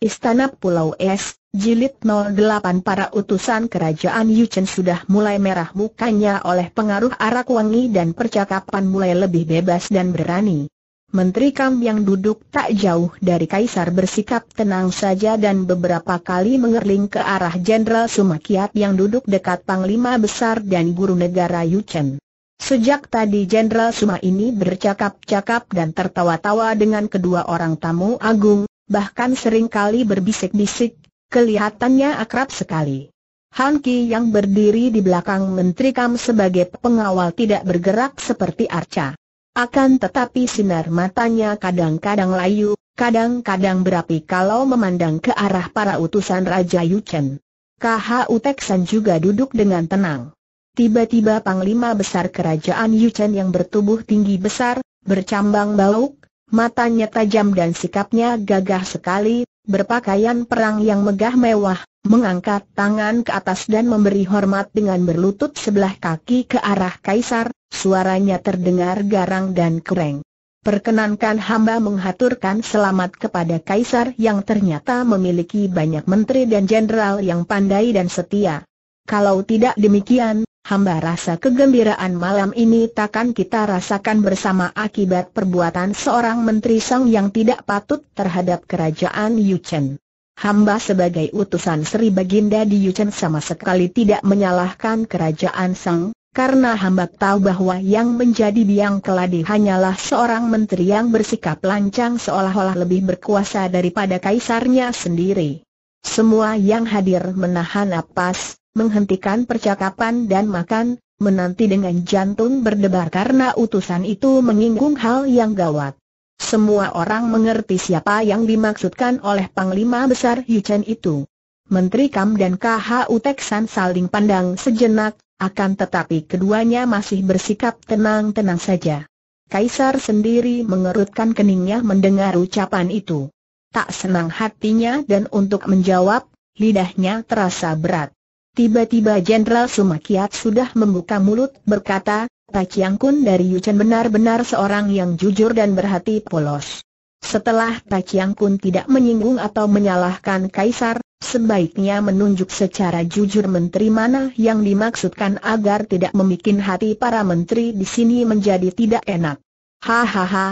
Istana Pulau Es, Jilid 08 Para utusan kerajaan Yuchen sudah mulai merah mukanya oleh pengaruh arak wangi dan percakapan mulai lebih bebas dan berani. Menteri Kam yang duduk tak jauh dari Kaisar bersikap tenang saja dan beberapa kali mengerling ke arah Jenderal Sumakiat yang duduk dekat Panglima Besar dan Guru Negara Yuchen. Sejak tadi Jenderal Suma ini bercakap-cakap dan tertawa-tawa dengan kedua orang tamu agung, bahkan seringkali berbisik-bisik, kelihatannya akrab sekali. Han Ki yang berdiri di belakang Menteri Kam sebagai pengawal tidak bergerak seperti arca. Akan tetapi sinar matanya kadang-kadang layu, kadang-kadang berapi kalau memandang ke arah para utusan Raja Yuchen. KHU Teksan juga duduk dengan tenang. Tiba-tiba Panglima Besar Kerajaan Yuchen yang bertubuh tinggi besar, bercambang bauk, Matanya tajam dan sikapnya gagah sekali, berpakaian perang yang megah mewah, mengangkat tangan ke atas dan memberi hormat dengan berlutut sebelah kaki ke arah kaisar, suaranya terdengar garang dan kereng. Perkenankan hamba menghaturkan selamat kepada kaisar yang ternyata memiliki banyak menteri dan jenderal yang pandai dan setia. Kalau tidak demikian, hamba rasa kegembiraan malam ini takkan kita rasakan bersama akibat perbuatan seorang Menteri Sang yang tidak patut terhadap kerajaan Yuchen. Hamba sebagai utusan Sri Baginda di Yuchen sama sekali tidak menyalahkan kerajaan Sang, karena hamba tahu bahwa yang menjadi biang keladi hanyalah seorang menteri yang bersikap lancang seolah-olah lebih berkuasa daripada kaisarnya sendiri. Semua yang hadir menahan napas, menghentikan percakapan dan makan, menanti dengan jantung berdebar karena utusan itu menyinggung hal yang gawat. Semua orang mengerti siapa yang dimaksudkan oleh Panglima Besar Yuchen itu. Menteri Kam dan KH Uteksan saling pandang sejenak, akan tetapi keduanya masih bersikap tenang-tenang saja. Kaisar sendiri mengerutkan keningnya mendengar ucapan itu. Tak senang hatinya dan untuk menjawab, lidahnya terasa berat. Tiba-tiba Jenderal Sumakiat sudah membuka mulut berkata, Pak Chiang Kun dari Yuchen benar-benar seorang yang jujur dan berhati polos. Setelah Pak Chiang Kun tidak menyinggung atau menyalahkan Kaisar, sebaiknya menunjuk secara jujur menteri mana yang dimaksudkan agar tidak membuat hati para menteri di sini menjadi tidak enak. Hahaha,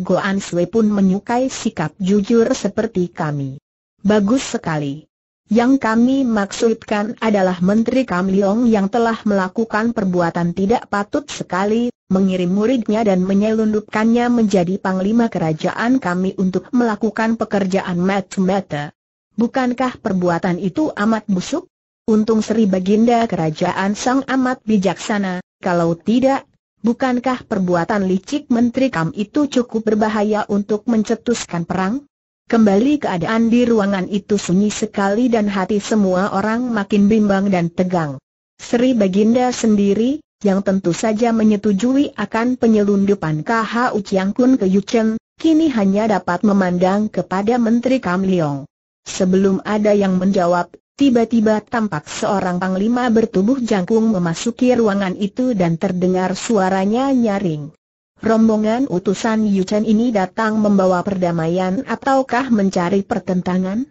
Goan Sui pun menyukai sikap jujur seperti kami. Bagus sekali. Yang kami maksudkan adalah Menteri Kam Leong yang telah melakukan perbuatan tidak patut sekali, mengirim muridnya dan menyelundupkannya menjadi panglima kerajaan kami untuk melakukan pekerjaan mata-mata. Bukankah perbuatan itu amat busuk? Untung Sri Baginda Kerajaan Sang amat bijaksana, kalau tidak, bukankah perbuatan licik Menteri Kam itu cukup berbahaya untuk mencetuskan perang? Kembali keadaan di ruangan itu sunyi sekali dan hati semua orang makin bimbang dan tegang. Sri Baginda sendiri, yang tentu saja menyetujui akan penyelundupan KH Uciang Kun ke Yuchen, kini hanya dapat memandang kepada Menteri Kam Leong. Sebelum ada yang menjawab, tiba-tiba tampak seorang panglima bertubuh jangkung memasuki ruangan itu dan terdengar suaranya nyaring rombongan utusan Yuchen ini datang membawa perdamaian ataukah mencari pertentangan?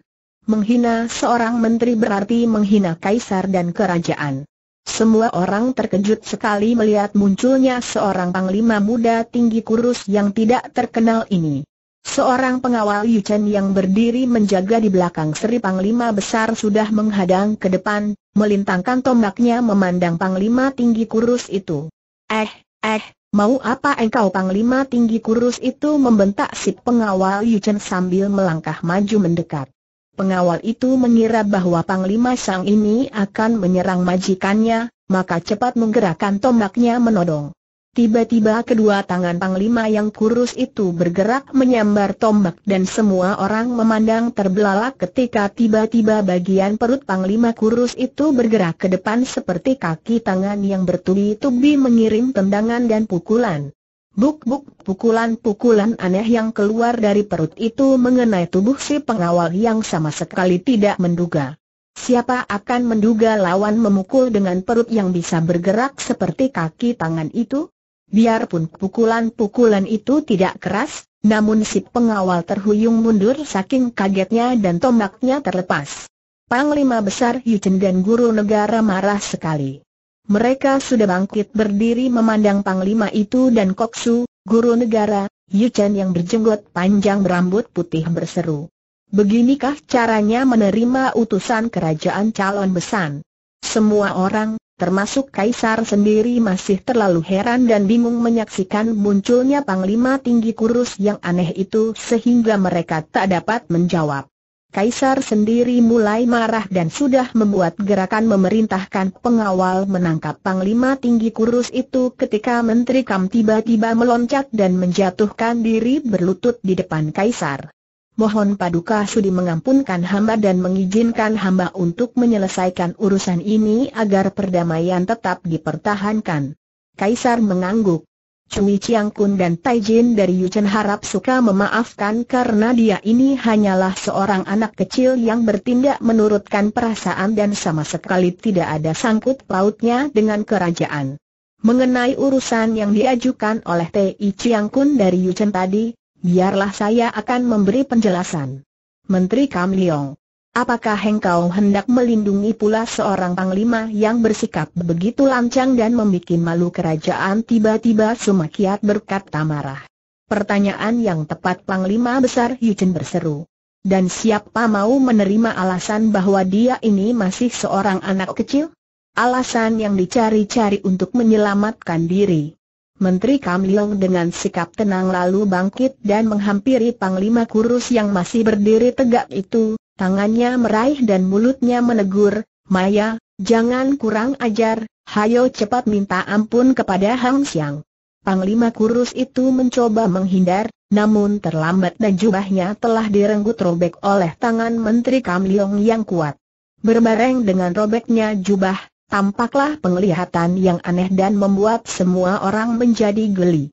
Menghina seorang menteri berarti menghina kaisar dan kerajaan. Semua orang terkejut sekali melihat munculnya seorang panglima muda tinggi kurus yang tidak terkenal ini. Seorang pengawal Yuchen yang berdiri menjaga di belakang seri Panglima Besar sudah menghadang ke depan, melintangkan tombaknya memandang Panglima tinggi kurus itu. Eh, eh, Mau apa engkau panglima tinggi kurus itu membentak si pengawal Yuchen sambil melangkah maju mendekat. Pengawal itu mengira bahwa panglima sang ini akan menyerang majikannya, maka cepat menggerakkan tombaknya menodong. Tiba-tiba kedua tangan panglima yang kurus itu bergerak menyambar tombak dan semua orang memandang terbelalak ketika tiba-tiba bagian perut panglima kurus itu bergerak ke depan seperti kaki tangan yang bertubi-tubi mengirim tendangan dan pukulan. Buk-buk pukulan-pukulan aneh yang keluar dari perut itu mengenai tubuh si pengawal yang sama sekali tidak menduga. Siapa akan menduga lawan memukul dengan perut yang bisa bergerak seperti kaki tangan itu? Biarpun pukulan-pukulan itu tidak keras, namun si pengawal terhuyung mundur saking kagetnya dan tombaknya terlepas. Panglima Besar Yuchen dan Guru Negara marah sekali. Mereka sudah bangkit berdiri memandang Panglima itu dan Koksu, Guru Negara, Yuchen yang berjenggot panjang berambut putih berseru. Beginikah caranya menerima utusan kerajaan calon besan? Semua orang, termasuk Kaisar sendiri masih terlalu heran dan bingung menyaksikan munculnya panglima tinggi kurus yang aneh itu sehingga mereka tak dapat menjawab. Kaisar sendiri mulai marah dan sudah membuat gerakan memerintahkan pengawal menangkap panglima tinggi kurus itu ketika Menteri Kam tiba-tiba meloncat dan menjatuhkan diri berlutut di depan Kaisar mohon Paduka Sudi mengampunkan hamba dan mengizinkan hamba untuk menyelesaikan urusan ini agar perdamaian tetap dipertahankan. Kaisar mengangguk. Cui Chiang Kun dan Tai Jin dari Yuchen harap suka memaafkan karena dia ini hanyalah seorang anak kecil yang bertindak menurutkan perasaan dan sama sekali tidak ada sangkut pautnya dengan kerajaan. Mengenai urusan yang diajukan oleh Tai Chiang Kun dari Yuchen tadi, biarlah saya akan memberi penjelasan. Menteri Kam Leong, apakah engkau hendak melindungi pula seorang panglima yang bersikap begitu lancang dan membuat malu kerajaan tiba-tiba Sumakiat berkata marah. Pertanyaan yang tepat panglima besar Yuchen berseru. Dan siapa mau menerima alasan bahwa dia ini masih seorang anak kecil? Alasan yang dicari-cari untuk menyelamatkan diri. Menteri Kam Kamliong dengan sikap tenang lalu bangkit dan menghampiri Panglima Kurus yang masih berdiri tegak itu, tangannya meraih dan mulutnya menegur, Maya, jangan kurang ajar, hayo cepat minta ampun kepada Hang Siang. Panglima Kurus itu mencoba menghindar, namun terlambat dan jubahnya telah direnggut robek oleh tangan Menteri Kam Kamliong yang kuat. Berbareng dengan robeknya jubah, tampaklah penglihatan yang aneh dan membuat semua orang menjadi geli.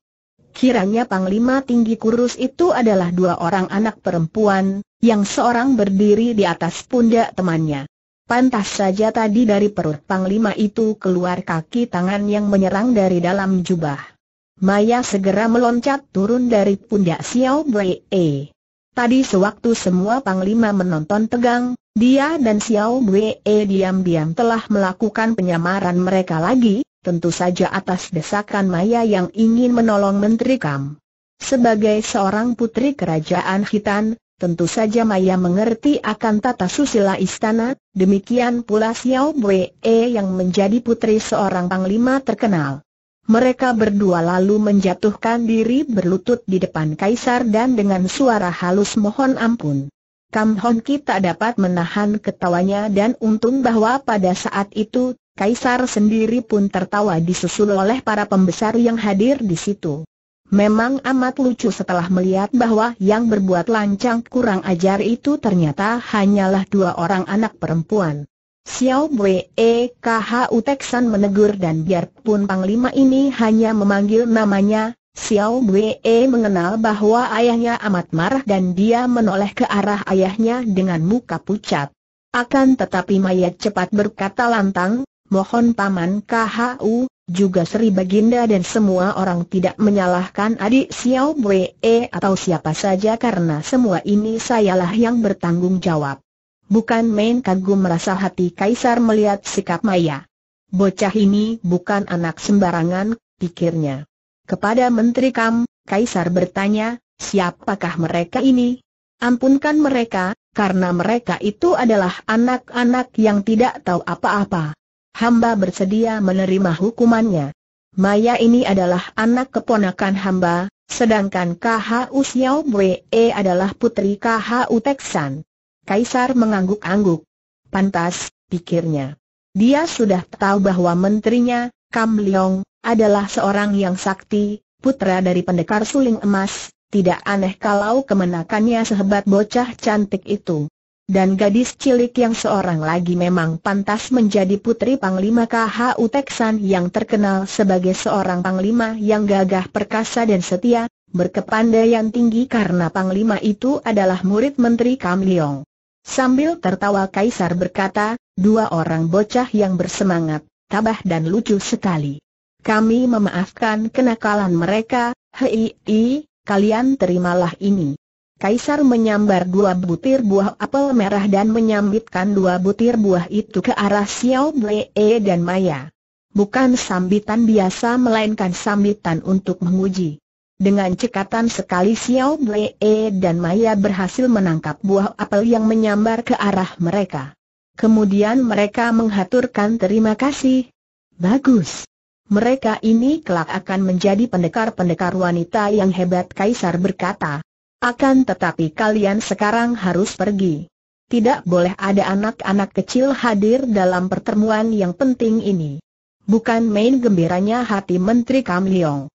Kiranya panglima tinggi kurus itu adalah dua orang anak perempuan, yang seorang berdiri di atas pundak temannya. Pantas saja tadi dari perut panglima itu keluar kaki tangan yang menyerang dari dalam jubah. Maya segera meloncat turun dari pundak Xiao Wei. Tadi sewaktu semua panglima menonton tegang, dia dan Xiao Wei e diam-diam telah melakukan penyamaran mereka lagi, tentu saja atas desakan Maya yang ingin menolong Menteri Kam. Sebagai seorang putri kerajaan Hitan, tentu saja Maya mengerti akan tata susila istana, demikian pula Xiao Wei e yang menjadi putri seorang panglima terkenal. Mereka berdua lalu menjatuhkan diri berlutut di depan kaisar dan dengan suara halus mohon ampun. Kam Hon Ki tak dapat menahan ketawanya dan untung bahwa pada saat itu, kaisar sendiri pun tertawa disusul oleh para pembesar yang hadir di situ. Memang amat lucu setelah melihat bahwa yang berbuat lancang kurang ajar itu ternyata hanyalah dua orang anak perempuan. Xiao e, H U Teksan menegur dan biarpun Panglima ini hanya memanggil namanya, Xiao e mengenal bahwa ayahnya amat marah dan dia menoleh ke arah ayahnya dengan muka pucat. Akan tetapi mayat cepat berkata lantang, mohon paman U, juga Sri Baginda dan semua orang tidak menyalahkan adik Xiao Wei e, atau siapa saja karena semua ini sayalah yang bertanggung jawab. Bukan main kagum merasa hati Kaisar melihat sikap Maya. Bocah ini bukan anak sembarangan, pikirnya. Kepada Menteri Kam, Kaisar bertanya, siapakah mereka ini? Ampunkan mereka, karena mereka itu adalah anak-anak yang tidak tahu apa-apa. Hamba bersedia menerima hukumannya. Maya ini adalah anak keponakan hamba, sedangkan Khu Usiao We e adalah putri Khu Texan. Kaisar mengangguk-angguk. Pantas, pikirnya. Dia sudah tahu bahwa menterinya, Kam Leong, adalah seorang yang sakti, putra dari pendekar suling emas, tidak aneh kalau kemenakannya sehebat bocah cantik itu. Dan gadis cilik yang seorang lagi memang pantas menjadi putri Panglima KHU Teksan yang terkenal sebagai seorang Panglima yang gagah perkasa dan setia, berkepandaian tinggi karena Panglima itu adalah murid Menteri Kam Leong. Sambil tertawa Kaisar berkata, dua orang bocah yang bersemangat, tabah dan lucu sekali. Kami memaafkan kenakalan mereka, hei, hei kalian terimalah ini. Kaisar menyambar dua butir buah apel merah dan menyambitkan dua butir buah itu ke arah Xiao Blee e dan Maya. Bukan sambitan biasa melainkan sambitan untuk menguji. Dengan cekatan sekali Xiao Blee dan Maya berhasil menangkap buah apel yang menyambar ke arah mereka. Kemudian mereka menghaturkan terima kasih. Bagus. Mereka ini kelak akan menjadi pendekar-pendekar wanita yang hebat Kaisar berkata. Akan tetapi kalian sekarang harus pergi. Tidak boleh ada anak-anak kecil hadir dalam pertemuan yang penting ini. Bukan main gembiranya hati Menteri Kam Leong.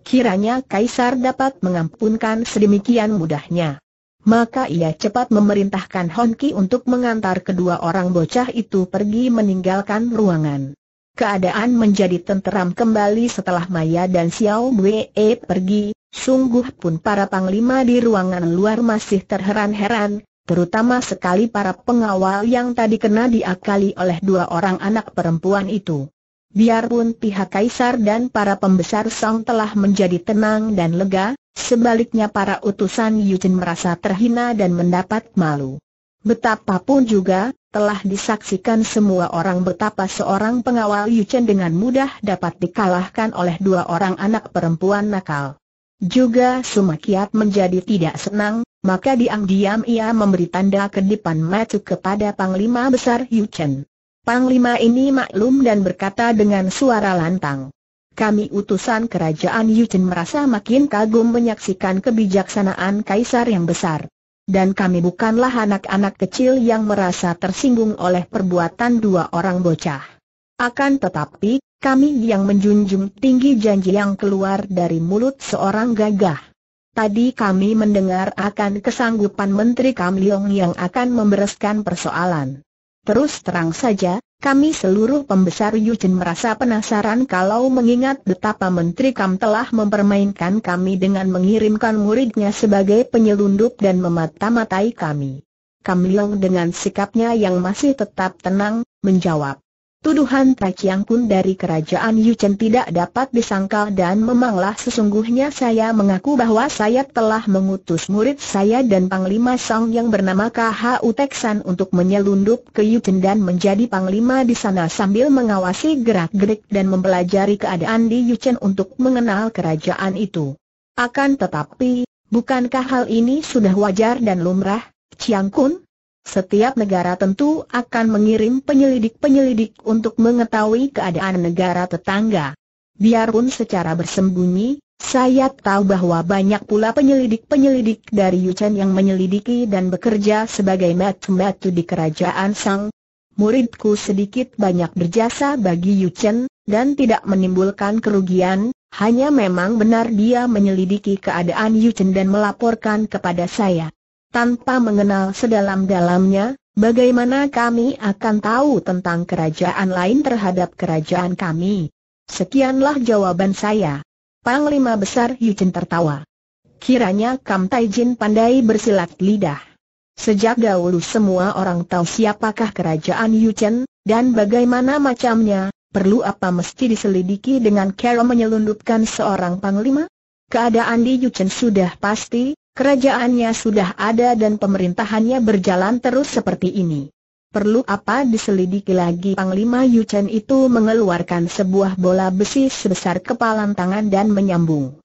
Kiranya Kaisar dapat mengampunkan sedemikian mudahnya. Maka ia cepat memerintahkan Honki untuk mengantar kedua orang bocah itu pergi meninggalkan ruangan. Keadaan menjadi tenteram kembali setelah Maya dan Xiao Wei pergi, sungguh pun para panglima di ruangan luar masih terheran-heran, terutama sekali para pengawal yang tadi kena diakali oleh dua orang anak perempuan itu. Biarpun pihak kaisar dan para pembesar Song telah menjadi tenang dan lega, sebaliknya para utusan Yuchen merasa terhina dan mendapat malu. Betapapun juga, telah disaksikan semua orang betapa seorang pengawal Yuchen dengan mudah dapat dikalahkan oleh dua orang anak perempuan nakal. Juga Sumakiat menjadi tidak senang, maka diam-diam ia memberi tanda kedipan matu kepada Panglima Besar Yuchen. Panglima ini maklum dan berkata dengan suara lantang. Kami utusan kerajaan Yuchen merasa makin kagum menyaksikan kebijaksanaan kaisar yang besar. Dan kami bukanlah anak-anak kecil yang merasa tersinggung oleh perbuatan dua orang bocah. Akan tetapi, kami yang menjunjung tinggi janji yang keluar dari mulut seorang gagah. Tadi kami mendengar akan kesanggupan Menteri Kam yang akan membereskan persoalan. Terus terang saja, kami seluruh pembesar Yujin merasa penasaran kalau mengingat betapa Menteri Kam telah mempermainkan kami dengan mengirimkan muridnya sebagai penyelundup dan memata-matai kami. Kam Leong dengan sikapnya yang masih tetap tenang, menjawab. Tuduhan Tak Kun dari kerajaan Yuchen tidak dapat disangkal dan memanglah sesungguhnya saya mengaku bahwa saya telah mengutus murid saya dan Panglima Song yang bernama KHU Teksan untuk menyelundup ke Yuchen dan menjadi Panglima di sana sambil mengawasi gerak-gerik dan mempelajari keadaan di Yuchen untuk mengenal kerajaan itu. Akan tetapi, bukankah hal ini sudah wajar dan lumrah, Chiang Kun? Setiap negara tentu akan mengirim penyelidik-penyelidik untuk mengetahui keadaan negara tetangga. Biarpun secara bersembunyi, saya tahu bahwa banyak pula penyelidik-penyelidik dari Yuchen yang menyelidiki dan bekerja sebagai metu-metu di kerajaan Sang. Muridku sedikit banyak berjasa bagi Yuchen, dan tidak menimbulkan kerugian, hanya memang benar dia menyelidiki keadaan Yuchen dan melaporkan kepada saya tanpa mengenal sedalam-dalamnya, bagaimana kami akan tahu tentang kerajaan lain terhadap kerajaan kami? Sekianlah jawaban saya. Panglima Besar Yuchen tertawa. Kiranya Kam Taijin pandai bersilat lidah. Sejak dahulu semua orang tahu siapakah kerajaan Yuchen dan bagaimana macamnya, perlu apa mesti diselidiki dengan cara menyelundupkan seorang panglima? Keadaan di Yuchen sudah pasti, Kerajaannya sudah ada dan pemerintahannya berjalan terus seperti ini. Perlu apa diselidiki lagi Panglima Yuchen itu mengeluarkan sebuah bola besi sebesar kepalan tangan dan menyambung.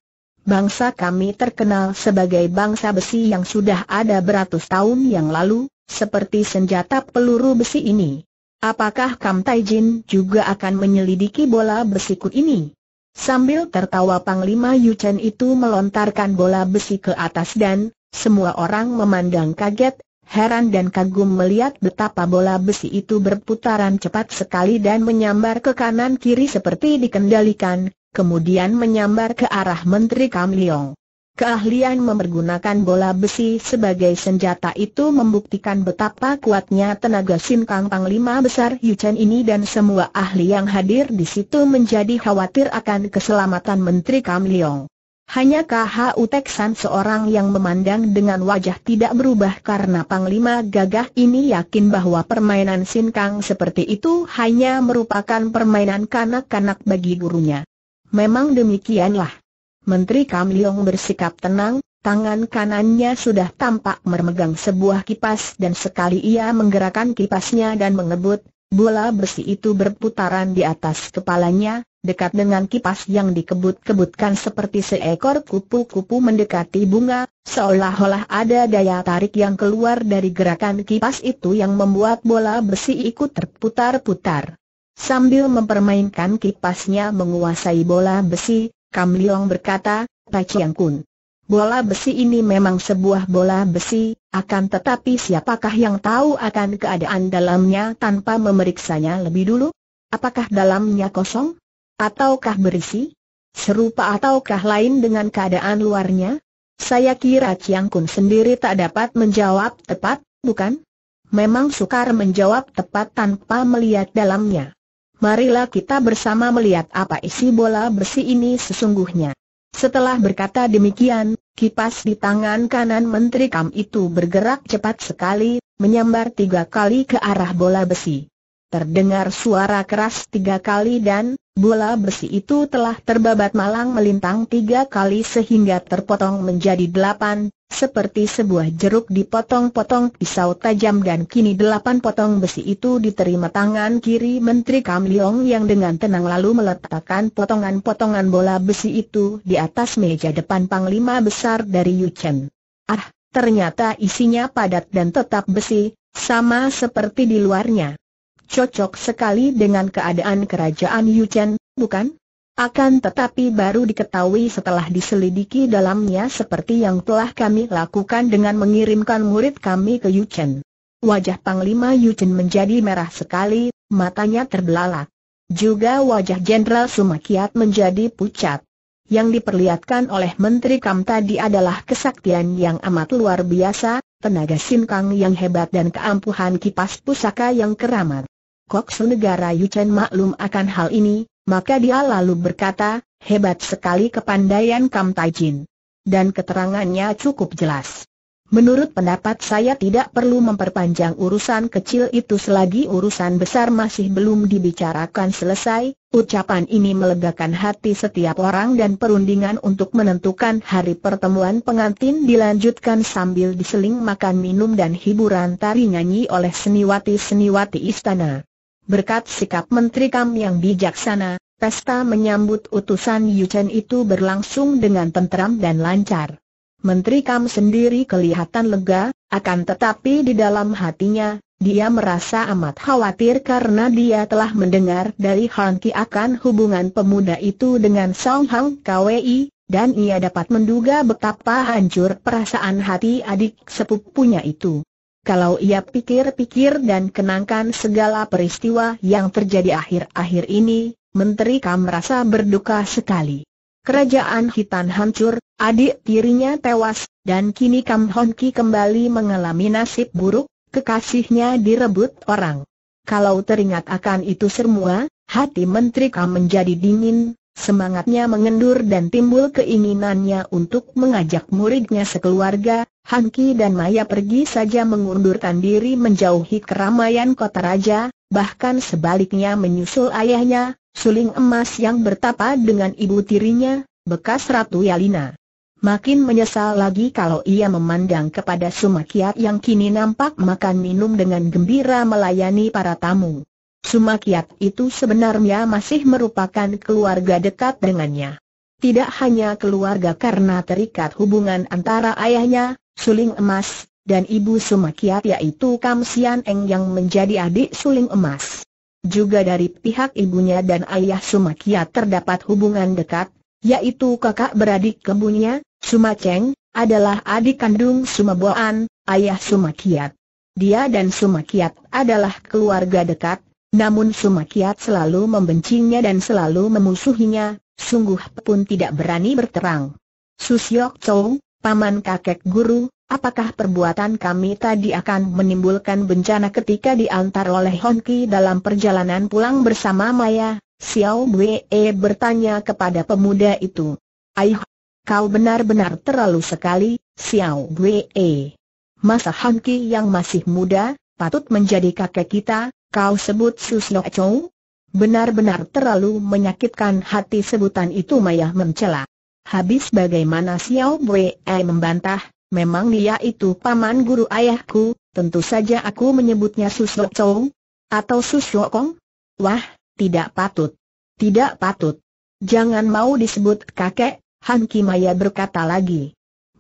Bangsa kami terkenal sebagai bangsa besi yang sudah ada beratus tahun yang lalu, seperti senjata peluru besi ini. Apakah Kam Taijin juga akan menyelidiki bola besiku ini? Sambil tertawa Panglima Yu Chen itu melontarkan bola besi ke atas dan, semua orang memandang kaget, heran dan kagum melihat betapa bola besi itu berputaran cepat sekali dan menyambar ke kanan kiri seperti dikendalikan, kemudian menyambar ke arah Menteri Kam Leong. Keahlian memergunakan bola besi sebagai senjata itu membuktikan betapa kuatnya tenaga Sim Kang Panglima Besar Yuchen ini dan semua ahli yang hadir di situ menjadi khawatir akan keselamatan Menteri Kam Leong. Hanya KHU Teksan seorang yang memandang dengan wajah tidak berubah karena Panglima gagah ini yakin bahwa permainan Sin Kang seperti itu hanya merupakan permainan kanak-kanak bagi gurunya. Memang demikianlah. Menteri Kam Leong bersikap tenang, tangan kanannya sudah tampak memegang sebuah kipas dan sekali ia menggerakkan kipasnya dan mengebut, bola besi itu berputaran di atas kepalanya, dekat dengan kipas yang dikebut-kebutkan seperti seekor kupu-kupu mendekati bunga, seolah-olah ada daya tarik yang keluar dari gerakan kipas itu yang membuat bola besi ikut terputar-putar. Sambil mempermainkan kipasnya menguasai bola besi, Kam Liong berkata, Chiang Kun. Bola besi ini memang sebuah bola besi, akan tetapi siapakah yang tahu akan keadaan dalamnya tanpa memeriksanya lebih dulu? Apakah dalamnya kosong? Ataukah berisi? Serupa ataukah lain dengan keadaan luarnya? Saya kira Chiang Kun sendiri tak dapat menjawab tepat, bukan? Memang sukar menjawab tepat tanpa melihat dalamnya marilah kita bersama melihat apa isi bola besi ini sesungguhnya. Setelah berkata demikian, kipas di tangan kanan Menteri Kam itu bergerak cepat sekali, menyambar tiga kali ke arah bola besi. Terdengar suara keras tiga kali dan, bola besi itu telah terbabat malang melintang tiga kali sehingga terpotong menjadi delapan, seperti sebuah jeruk dipotong-potong pisau tajam dan kini delapan potong besi itu diterima tangan kiri Menteri Kam Leong yang dengan tenang lalu meletakkan potongan-potongan bola besi itu di atas meja depan Panglima Besar dari Yuchen. Ah, ternyata isinya padat dan tetap besi, sama seperti di luarnya cocok sekali dengan keadaan kerajaan Yuchen, bukan? Akan tetapi baru diketahui setelah diselidiki dalamnya seperti yang telah kami lakukan dengan mengirimkan murid kami ke Yuchen. Wajah Panglima Yuchen menjadi merah sekali, matanya terbelalak. Juga wajah Jenderal Sumakiat menjadi pucat. Yang diperlihatkan oleh Menteri Kam tadi adalah kesaktian yang amat luar biasa, tenaga sinkang yang hebat dan keampuhan kipas pusaka yang keramat. Koksu negara Yuchen maklum akan hal ini, maka dia lalu berkata, hebat sekali kepandaian Kam Taijin. Dan keterangannya cukup jelas. Menurut pendapat saya tidak perlu memperpanjang urusan kecil itu selagi urusan besar masih belum dibicarakan selesai, ucapan ini melegakan hati setiap orang dan perundingan untuk menentukan hari pertemuan pengantin dilanjutkan sambil diseling makan minum dan hiburan tari nyanyi oleh seniwati-seniwati istana. Berkat sikap Menteri Kam yang bijaksana, pesta menyambut utusan Yuchen itu berlangsung dengan tenteram dan lancar. Menteri Kam sendiri kelihatan lega, akan tetapi di dalam hatinya, dia merasa amat khawatir karena dia telah mendengar dari Han Ki akan hubungan pemuda itu dengan Song Hang Kwi, dan ia dapat menduga betapa hancur perasaan hati adik sepupunya itu. Kalau ia pikir-pikir dan kenangkan segala peristiwa yang terjadi akhir-akhir ini, Menteri Kam merasa berduka sekali. Kerajaan Hitan hancur, adik tirinya tewas, dan kini Kam Honki kembali mengalami nasib buruk, kekasihnya direbut orang. Kalau teringat akan itu semua, hati Menteri Kam menjadi dingin, Semangatnya mengendur dan timbul keinginannya untuk mengajak muridnya sekeluarga, Hanki dan Maya pergi saja mengundurkan diri menjauhi keramaian kota raja, bahkan sebaliknya menyusul ayahnya, suling emas yang bertapa dengan ibu tirinya, bekas Ratu Yalina. Makin menyesal lagi kalau ia memandang kepada Sumakiat yang kini nampak makan minum dengan gembira melayani para tamu. Sumakiat itu sebenarnya masih merupakan keluarga dekat dengannya. Tidak hanya keluarga karena terikat hubungan antara ayahnya, Suling Emas, dan ibu Sumakiat yaitu Kam Sian Eng yang menjadi adik Suling Emas. Juga dari pihak ibunya dan ayah Sumakiat terdapat hubungan dekat, yaitu kakak beradik kebunnya, Sumaceng, adalah adik kandung Sumaboan, ayah Sumakiat. Dia dan Sumakiat adalah keluarga dekat, namun Sumakiat selalu membencinya dan selalu memusuhinya, sungguh pun tidak berani berterang. Susyok Chow, paman kakek guru, apakah perbuatan kami tadi akan menimbulkan bencana ketika diantar oleh Honki dalam perjalanan pulang bersama Maya? Xiao Wei bertanya kepada pemuda itu. Aih, kau benar-benar terlalu sekali, Xiao Wei. Masa Honki yang masih muda, patut menjadi kakek kita, kau sebut Susno Chou? Benar-benar terlalu menyakitkan hati sebutan itu Maya mencela. Habis bagaimana Xiao Wei membantah, memang dia itu paman guru ayahku, tentu saja aku menyebutnya Susno Chou? atau Susno Kong. Wah, tidak patut. Tidak patut. Jangan mau disebut kakek, Han Ki Maya berkata lagi.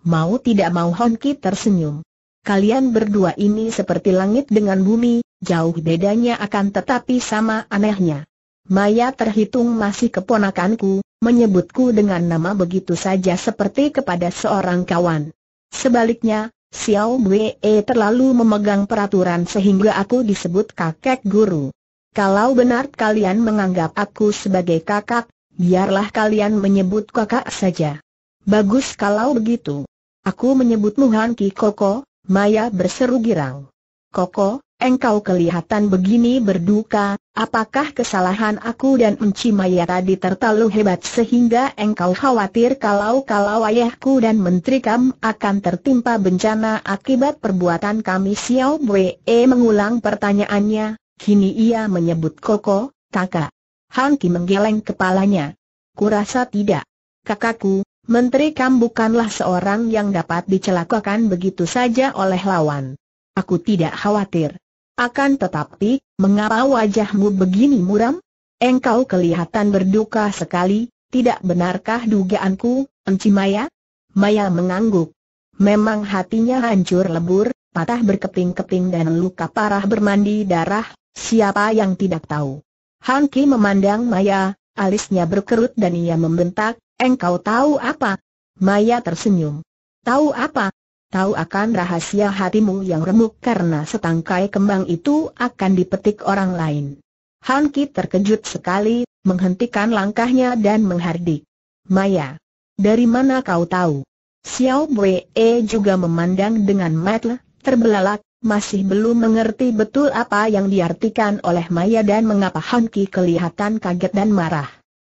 Mau tidak mau Ki tersenyum. Kalian berdua ini seperti langit dengan bumi, jauh bedanya akan tetapi sama anehnya. Maya terhitung masih keponakanku, menyebutku dengan nama begitu saja seperti kepada seorang kawan. Sebaliknya, Xiao Wei terlalu memegang peraturan sehingga aku disebut kakek guru. Kalau benar kalian menganggap aku sebagai kakak, biarlah kalian menyebut kakak saja. Bagus kalau begitu. Aku menyebutmu Han Koko. Maya berseru girang. Koko, engkau kelihatan begini berduka, apakah kesalahan aku dan Enci Maya tadi terlalu hebat sehingga engkau khawatir kalau-kalau ayahku dan Menteri Kam akan tertimpa bencana akibat perbuatan kami Xiao Bwe mengulang pertanyaannya, kini ia menyebut Koko, kakak. Hang menggeleng kepalanya. Kurasa tidak. Kakakku, Menteri Kam bukanlah seorang yang dapat dicelakakan begitu saja oleh lawan. Aku tidak khawatir. Akan tetapi, mengapa wajahmu begini muram? Engkau kelihatan berduka sekali, tidak benarkah dugaanku, Enci Maya? Maya mengangguk. Memang hatinya hancur lebur, patah berkeping-keping dan luka parah bermandi darah, siapa yang tidak tahu. Hanki memandang Maya, alisnya berkerut dan ia membentak, Engkau tahu apa? Maya tersenyum. Tahu apa? Tahu akan rahasia hatimu yang remuk karena setangkai kembang itu akan dipetik orang lain. Han Ki terkejut sekali, menghentikan langkahnya dan menghardik. Maya, dari mana kau tahu? Xiao Wei e juga memandang dengan mata terbelalak, masih belum mengerti betul apa yang diartikan oleh Maya dan mengapa Han Ki kelihatan kaget dan marah.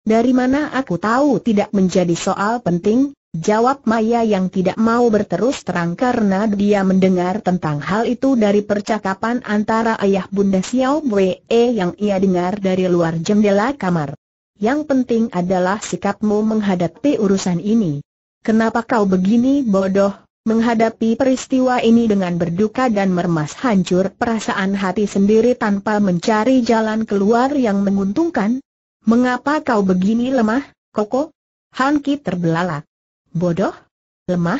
Dari mana aku tahu tidak menjadi soal penting, Jawab Maya yang tidak mau berterus terang karena dia mendengar tentang hal itu dari percakapan antara ayah Bunda Xiao Wei e yang ia dengar dari luar jendela kamar. Yang penting adalah sikapmu menghadapi urusan ini. Kenapa kau begini bodoh, menghadapi peristiwa ini dengan berduka dan mermas hancur perasaan hati sendiri tanpa mencari jalan keluar yang menguntungkan? Mengapa kau begini lemah, Koko? Han Ki terbelalak. Bodoh? Lemah?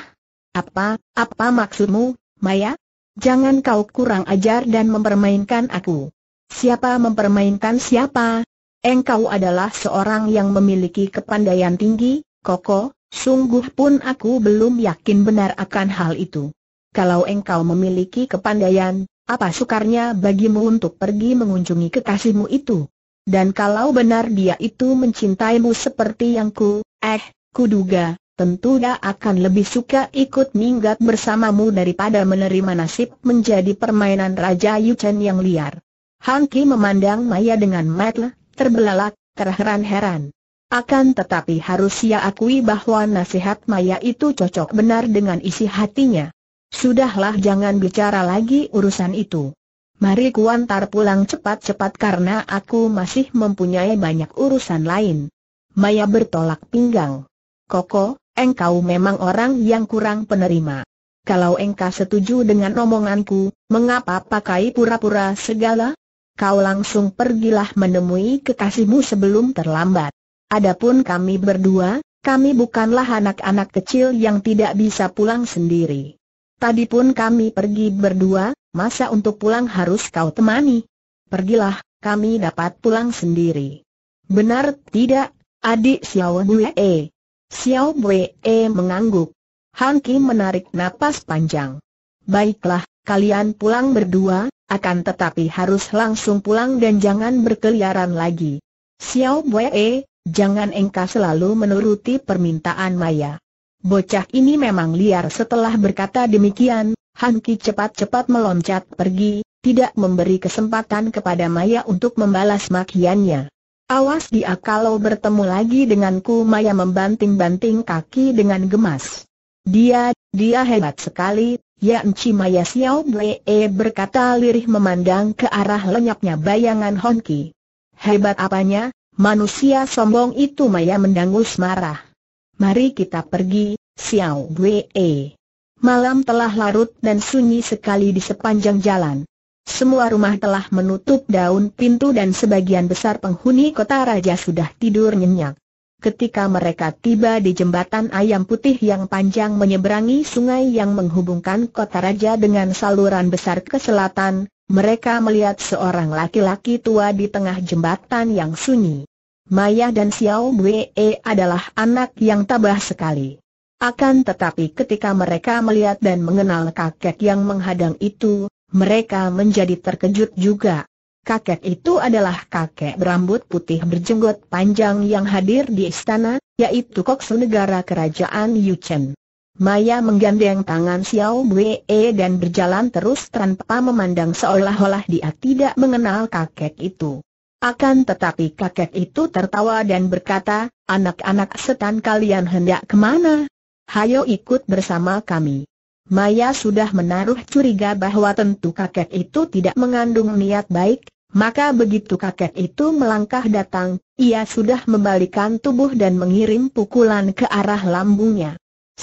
Apa, apa maksudmu, Maya? Jangan kau kurang ajar dan mempermainkan aku. Siapa mempermainkan siapa? Engkau adalah seorang yang memiliki kepandaian tinggi, Koko, sungguh pun aku belum yakin benar akan hal itu. Kalau engkau memiliki kepandaian, apa sukarnya bagimu untuk pergi mengunjungi kekasihmu itu? Dan kalau benar dia itu mencintaimu seperti yang ku, eh, kuduga, tentu dia akan lebih suka ikut minggat bersamamu daripada menerima nasib menjadi permainan Raja Yuchen yang liar. Han Ki memandang Maya dengan mata terbelalak, terheran-heran. Akan tetapi harus ia akui bahwa nasihat Maya itu cocok benar dengan isi hatinya. Sudahlah jangan bicara lagi urusan itu. Mari kuantar pulang cepat-cepat karena aku masih mempunyai banyak urusan lain. Maya bertolak pinggang. Koko, engkau memang orang yang kurang penerima. Kalau engkau setuju dengan omonganku, mengapa pakai pura-pura segala? Kau langsung pergilah menemui kekasihmu sebelum terlambat. Adapun kami berdua, kami bukanlah anak-anak kecil yang tidak bisa pulang sendiri. Tadi pun kami pergi berdua, masa untuk pulang harus kau temani? Pergilah, kami dapat pulang sendiri. Benar tidak, adik Xiao Bue? Xiao Bue mengangguk. Han Ki menarik napas panjang. Baiklah, kalian pulang berdua, akan tetapi harus langsung pulang dan jangan berkeliaran lagi. Xiao Bue, jangan engkau selalu menuruti permintaan Maya. Bocah ini memang liar setelah berkata demikian, Han Ki cepat-cepat meloncat pergi, tidak memberi kesempatan kepada Maya untuk membalas makiannya. Awas dia kalau bertemu lagi denganku Maya membanting-banting kaki dengan gemas. Dia, dia hebat sekali, ya Enci Maya Xiao Blee berkata lirih memandang ke arah lenyapnya bayangan Honki. Hebat apanya, manusia sombong itu Maya mendangus marah. Mari kita pergi, Xiao Wei. Malam telah larut dan sunyi sekali di sepanjang jalan. Semua rumah telah menutup daun pintu dan sebagian besar penghuni kota raja sudah tidur nyenyak. Ketika mereka tiba di jembatan ayam putih yang panjang menyeberangi sungai yang menghubungkan kota raja dengan saluran besar ke selatan, mereka melihat seorang laki-laki tua di tengah jembatan yang sunyi. Maya dan Xiao Wei adalah anak yang tabah sekali. Akan tetapi ketika mereka melihat dan mengenal kakek yang menghadang itu, mereka menjadi terkejut juga. Kakek itu adalah kakek berambut putih berjenggot panjang yang hadir di istana, yaitu koksu negara kerajaan Yuchen. Maya menggandeng tangan Xiao Wei dan berjalan terus tanpa memandang seolah-olah dia tidak mengenal kakek itu. Akan tetapi kakek itu tertawa dan berkata, anak-anak setan kalian hendak kemana? Hayo ikut bersama kami. Maya sudah menaruh curiga bahwa tentu kakek itu tidak mengandung niat baik, maka begitu kakek itu melangkah datang, ia sudah membalikan tubuh dan mengirim pukulan ke arah lambungnya.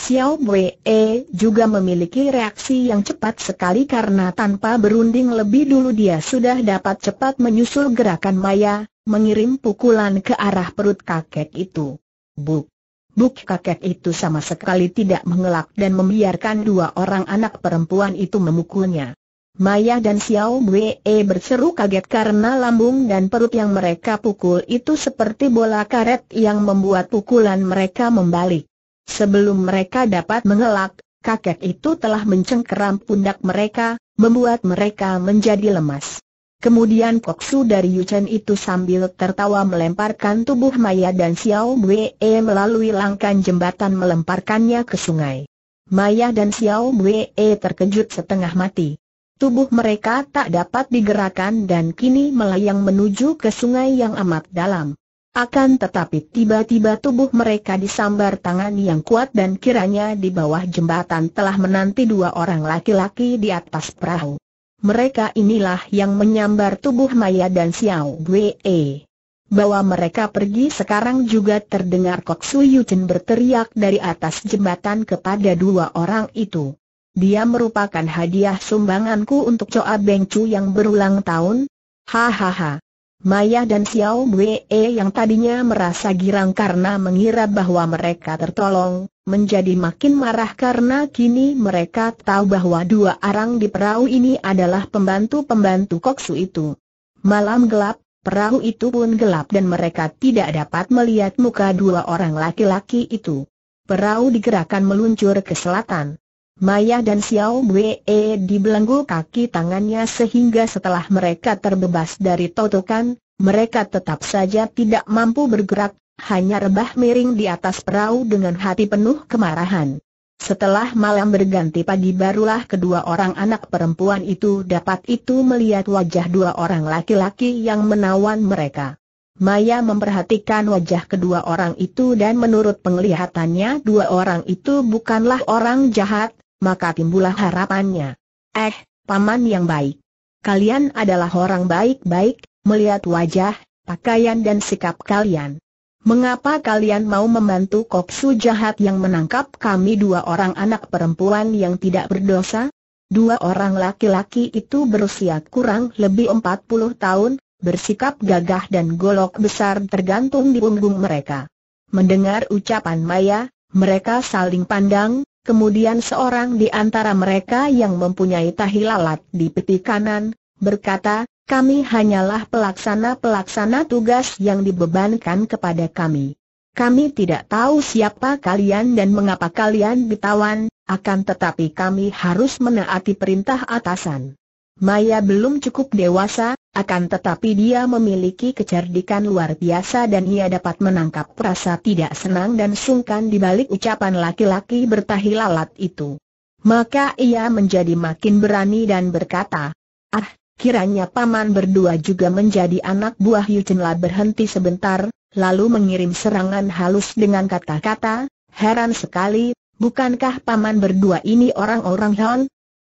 Xiao Wei e juga memiliki reaksi yang cepat sekali karena tanpa berunding lebih dulu dia sudah dapat cepat menyusul gerakan maya, mengirim pukulan ke arah perut kakek itu. Buk! Buk kakek itu sama sekali tidak mengelak dan membiarkan dua orang anak perempuan itu memukulnya. Maya dan Xiao Wei e berseru kaget karena lambung dan perut yang mereka pukul itu seperti bola karet yang membuat pukulan mereka membalik. Sebelum mereka dapat mengelak, kakek itu telah mencengkeram pundak mereka, membuat mereka menjadi lemas. Kemudian koksu dari Yuchen itu sambil tertawa melemparkan tubuh Maya dan Xiao Wei melalui langkan jembatan melemparkannya ke sungai. Maya dan Xiao Wei terkejut setengah mati. Tubuh mereka tak dapat digerakkan dan kini melayang menuju ke sungai yang amat dalam. Akan tetapi tiba-tiba tubuh mereka disambar tangan yang kuat dan kiranya di bawah jembatan telah menanti dua orang laki-laki di atas perahu. Mereka inilah yang menyambar tubuh Maya dan Xiao Wei. Bawa mereka pergi sekarang juga terdengar Kok Su Yuchen berteriak dari atas jembatan kepada dua orang itu. Dia merupakan hadiah sumbanganku untuk Choa Beng Chu yang berulang tahun. Hahaha. Maya dan Xiao Wei yang tadinya merasa girang karena mengira bahwa mereka tertolong, menjadi makin marah karena kini mereka tahu bahwa dua arang di perahu ini adalah pembantu-pembantu koksu itu. Malam gelap, perahu itu pun gelap dan mereka tidak dapat melihat muka dua orang laki-laki itu. Perahu digerakkan meluncur ke selatan. Maya dan Xiao di dibelenggu kaki tangannya sehingga setelah mereka terbebas dari totokan, mereka tetap saja tidak mampu bergerak, hanya rebah miring di atas perahu dengan hati penuh kemarahan. Setelah malam berganti pagi barulah kedua orang anak perempuan itu dapat itu melihat wajah dua orang laki-laki yang menawan mereka. Maya memperhatikan wajah kedua orang itu dan menurut penglihatannya dua orang itu bukanlah orang jahat, maka timbullah harapannya. Eh, paman yang baik. Kalian adalah orang baik-baik, melihat wajah, pakaian dan sikap kalian. Mengapa kalian mau membantu koksu jahat yang menangkap kami dua orang anak perempuan yang tidak berdosa? Dua orang laki-laki itu berusia kurang lebih 40 tahun, bersikap gagah dan golok besar tergantung di punggung mereka. Mendengar ucapan Maya, mereka saling pandang, Kemudian seorang di antara mereka yang mempunyai tahi lalat di peti kanan, berkata, kami hanyalah pelaksana-pelaksana tugas yang dibebankan kepada kami. Kami tidak tahu siapa kalian dan mengapa kalian ditawan, akan tetapi kami harus menaati perintah atasan. Maya belum cukup dewasa, akan tetapi dia memiliki kecerdikan luar biasa dan ia dapat menangkap rasa tidak senang dan sungkan di balik ucapan laki-laki bertahi lalat itu. Maka ia menjadi makin berani dan berkata, Ah, kiranya paman berdua juga menjadi anak buah Yuchenla berhenti sebentar, lalu mengirim serangan halus dengan kata-kata, heran sekali, bukankah paman berdua ini orang-orang -orang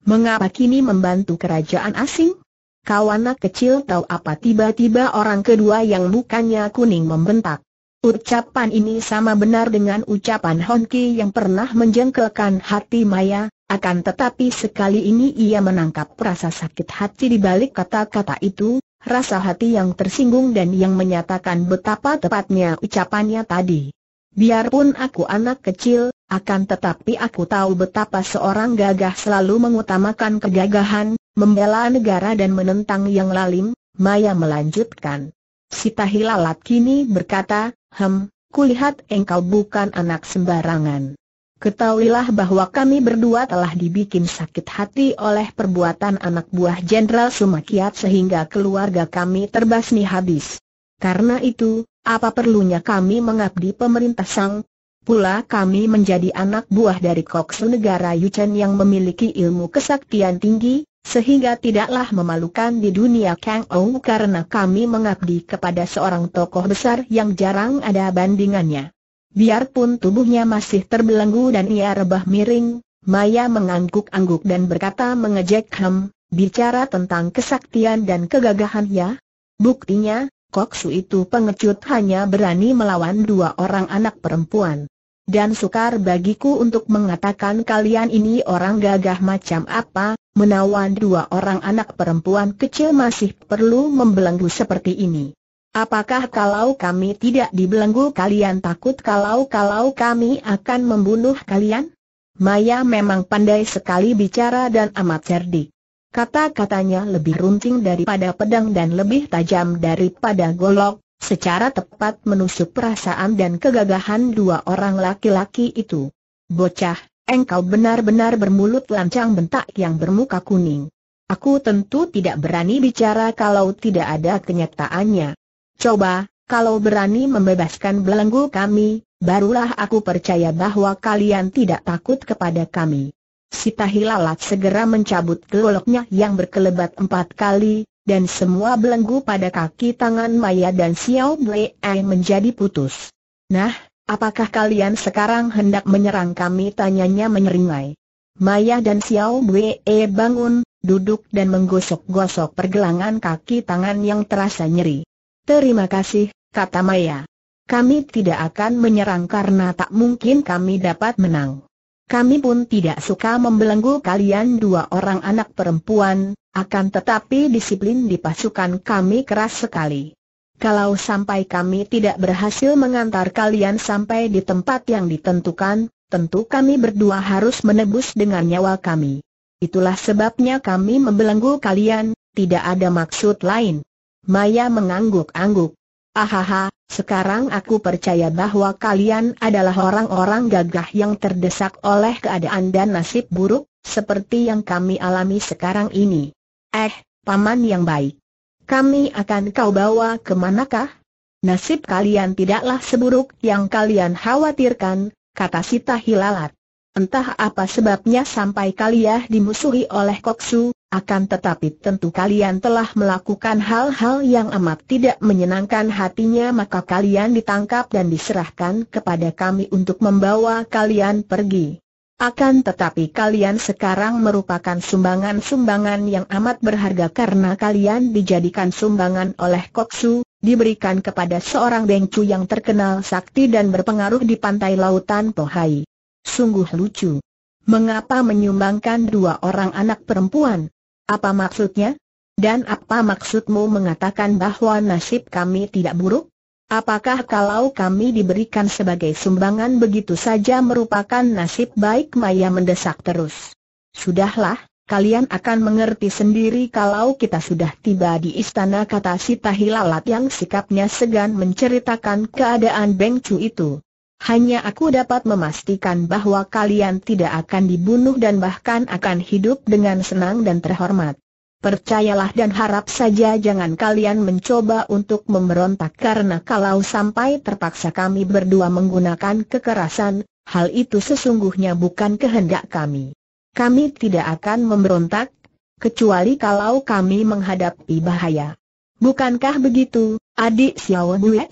Mengapa kini membantu kerajaan asing? Kau anak kecil tahu apa tiba-tiba orang kedua yang mukanya kuning membentak. Ucapan ini sama benar dengan ucapan Honki yang pernah menjengkelkan hati Maya, akan tetapi sekali ini ia menangkap rasa sakit hati di balik kata-kata itu, rasa hati yang tersinggung dan yang menyatakan betapa tepatnya ucapannya tadi. Biarpun aku anak kecil, akan tetapi aku tahu betapa seorang gagah selalu mengutamakan kegagahan, membela negara dan menentang yang lalim, Maya melanjutkan. Sita Hilalat kini berkata, Hem, kulihat engkau bukan anak sembarangan. Ketahuilah bahwa kami berdua telah dibikin sakit hati oleh perbuatan anak buah Jenderal Sumakiat sehingga keluarga kami terbasmi habis. Karena itu, apa perlunya kami mengabdi pemerintah Sang Pula kami menjadi anak buah dari Koksu negara Yuchen yang memiliki ilmu kesaktian tinggi, sehingga tidaklah memalukan di dunia Kang Ou karena kami mengabdi kepada seorang tokoh besar yang jarang ada bandingannya. Biarpun tubuhnya masih terbelenggu dan ia rebah miring, Maya mengangguk-angguk dan berkata mengejek Ham, bicara tentang kesaktian dan kegagahan ya Buktinya, Koksu itu pengecut hanya berani melawan dua orang anak perempuan dan sukar bagiku untuk mengatakan kalian ini orang gagah macam apa, menawan dua orang anak perempuan kecil masih perlu membelenggu seperti ini. Apakah kalau kami tidak dibelenggu kalian takut kalau-kalau kami akan membunuh kalian? Maya memang pandai sekali bicara dan amat cerdik. Kata-katanya lebih runcing daripada pedang dan lebih tajam daripada golok, secara tepat menusuk perasaan dan kegagahan dua orang laki-laki itu. Bocah, engkau benar-benar bermulut lancang bentak yang bermuka kuning. Aku tentu tidak berani bicara kalau tidak ada kenyataannya. Coba, kalau berani membebaskan belenggu kami, barulah aku percaya bahwa kalian tidak takut kepada kami. Sita Hilalat segera mencabut geloknya yang berkelebat empat kali, dan semua belenggu pada kaki tangan Maya dan Xiao Blei menjadi putus. Nah, apakah kalian sekarang hendak menyerang kami? Tanyanya menyeringai. Maya dan Xiao Blei bangun, duduk dan menggosok-gosok pergelangan kaki tangan yang terasa nyeri. Terima kasih, kata Maya. Kami tidak akan menyerang karena tak mungkin kami dapat menang. Kami pun tidak suka membelenggu kalian dua orang anak perempuan, akan tetapi disiplin di pasukan kami keras sekali. Kalau sampai kami tidak berhasil mengantar kalian sampai di tempat yang ditentukan, tentu kami berdua harus menebus dengan nyawa kami. Itulah sebabnya kami membelenggu kalian, tidak ada maksud lain. Maya mengangguk-angguk. Ahaha, sekarang aku percaya bahwa kalian adalah orang-orang gagah yang terdesak oleh keadaan dan nasib buruk, seperti yang kami alami sekarang ini. Eh, paman yang baik. Kami akan kau bawa ke manakah? Nasib kalian tidaklah seburuk yang kalian khawatirkan, kata Sita Hilalat. Entah apa sebabnya sampai kalian dimusuhi oleh Koksu, akan tetapi tentu kalian telah melakukan hal-hal yang amat tidak menyenangkan hatinya maka kalian ditangkap dan diserahkan kepada kami untuk membawa kalian pergi. Akan tetapi kalian sekarang merupakan sumbangan-sumbangan yang amat berharga karena kalian dijadikan sumbangan oleh Koksu, diberikan kepada seorang Bengcu yang terkenal sakti dan berpengaruh di pantai lautan Pohai. Sungguh lucu. Mengapa menyumbangkan dua orang anak perempuan? Apa maksudnya? Dan apa maksudmu mengatakan bahwa nasib kami tidak buruk? Apakah kalau kami diberikan sebagai sumbangan begitu saja merupakan nasib baik Maya mendesak terus? Sudahlah, kalian akan mengerti sendiri kalau kita sudah tiba di istana kata Sita Hilalat yang sikapnya segan menceritakan keadaan Beng Chu itu. Hanya aku dapat memastikan bahwa kalian tidak akan dibunuh dan bahkan akan hidup dengan senang dan terhormat. Percayalah dan harap saja jangan kalian mencoba untuk memberontak karena kalau sampai terpaksa kami berdua menggunakan kekerasan, hal itu sesungguhnya bukan kehendak kami. Kami tidak akan memberontak, kecuali kalau kami menghadapi bahaya. Bukankah begitu, adik Xiao Bue?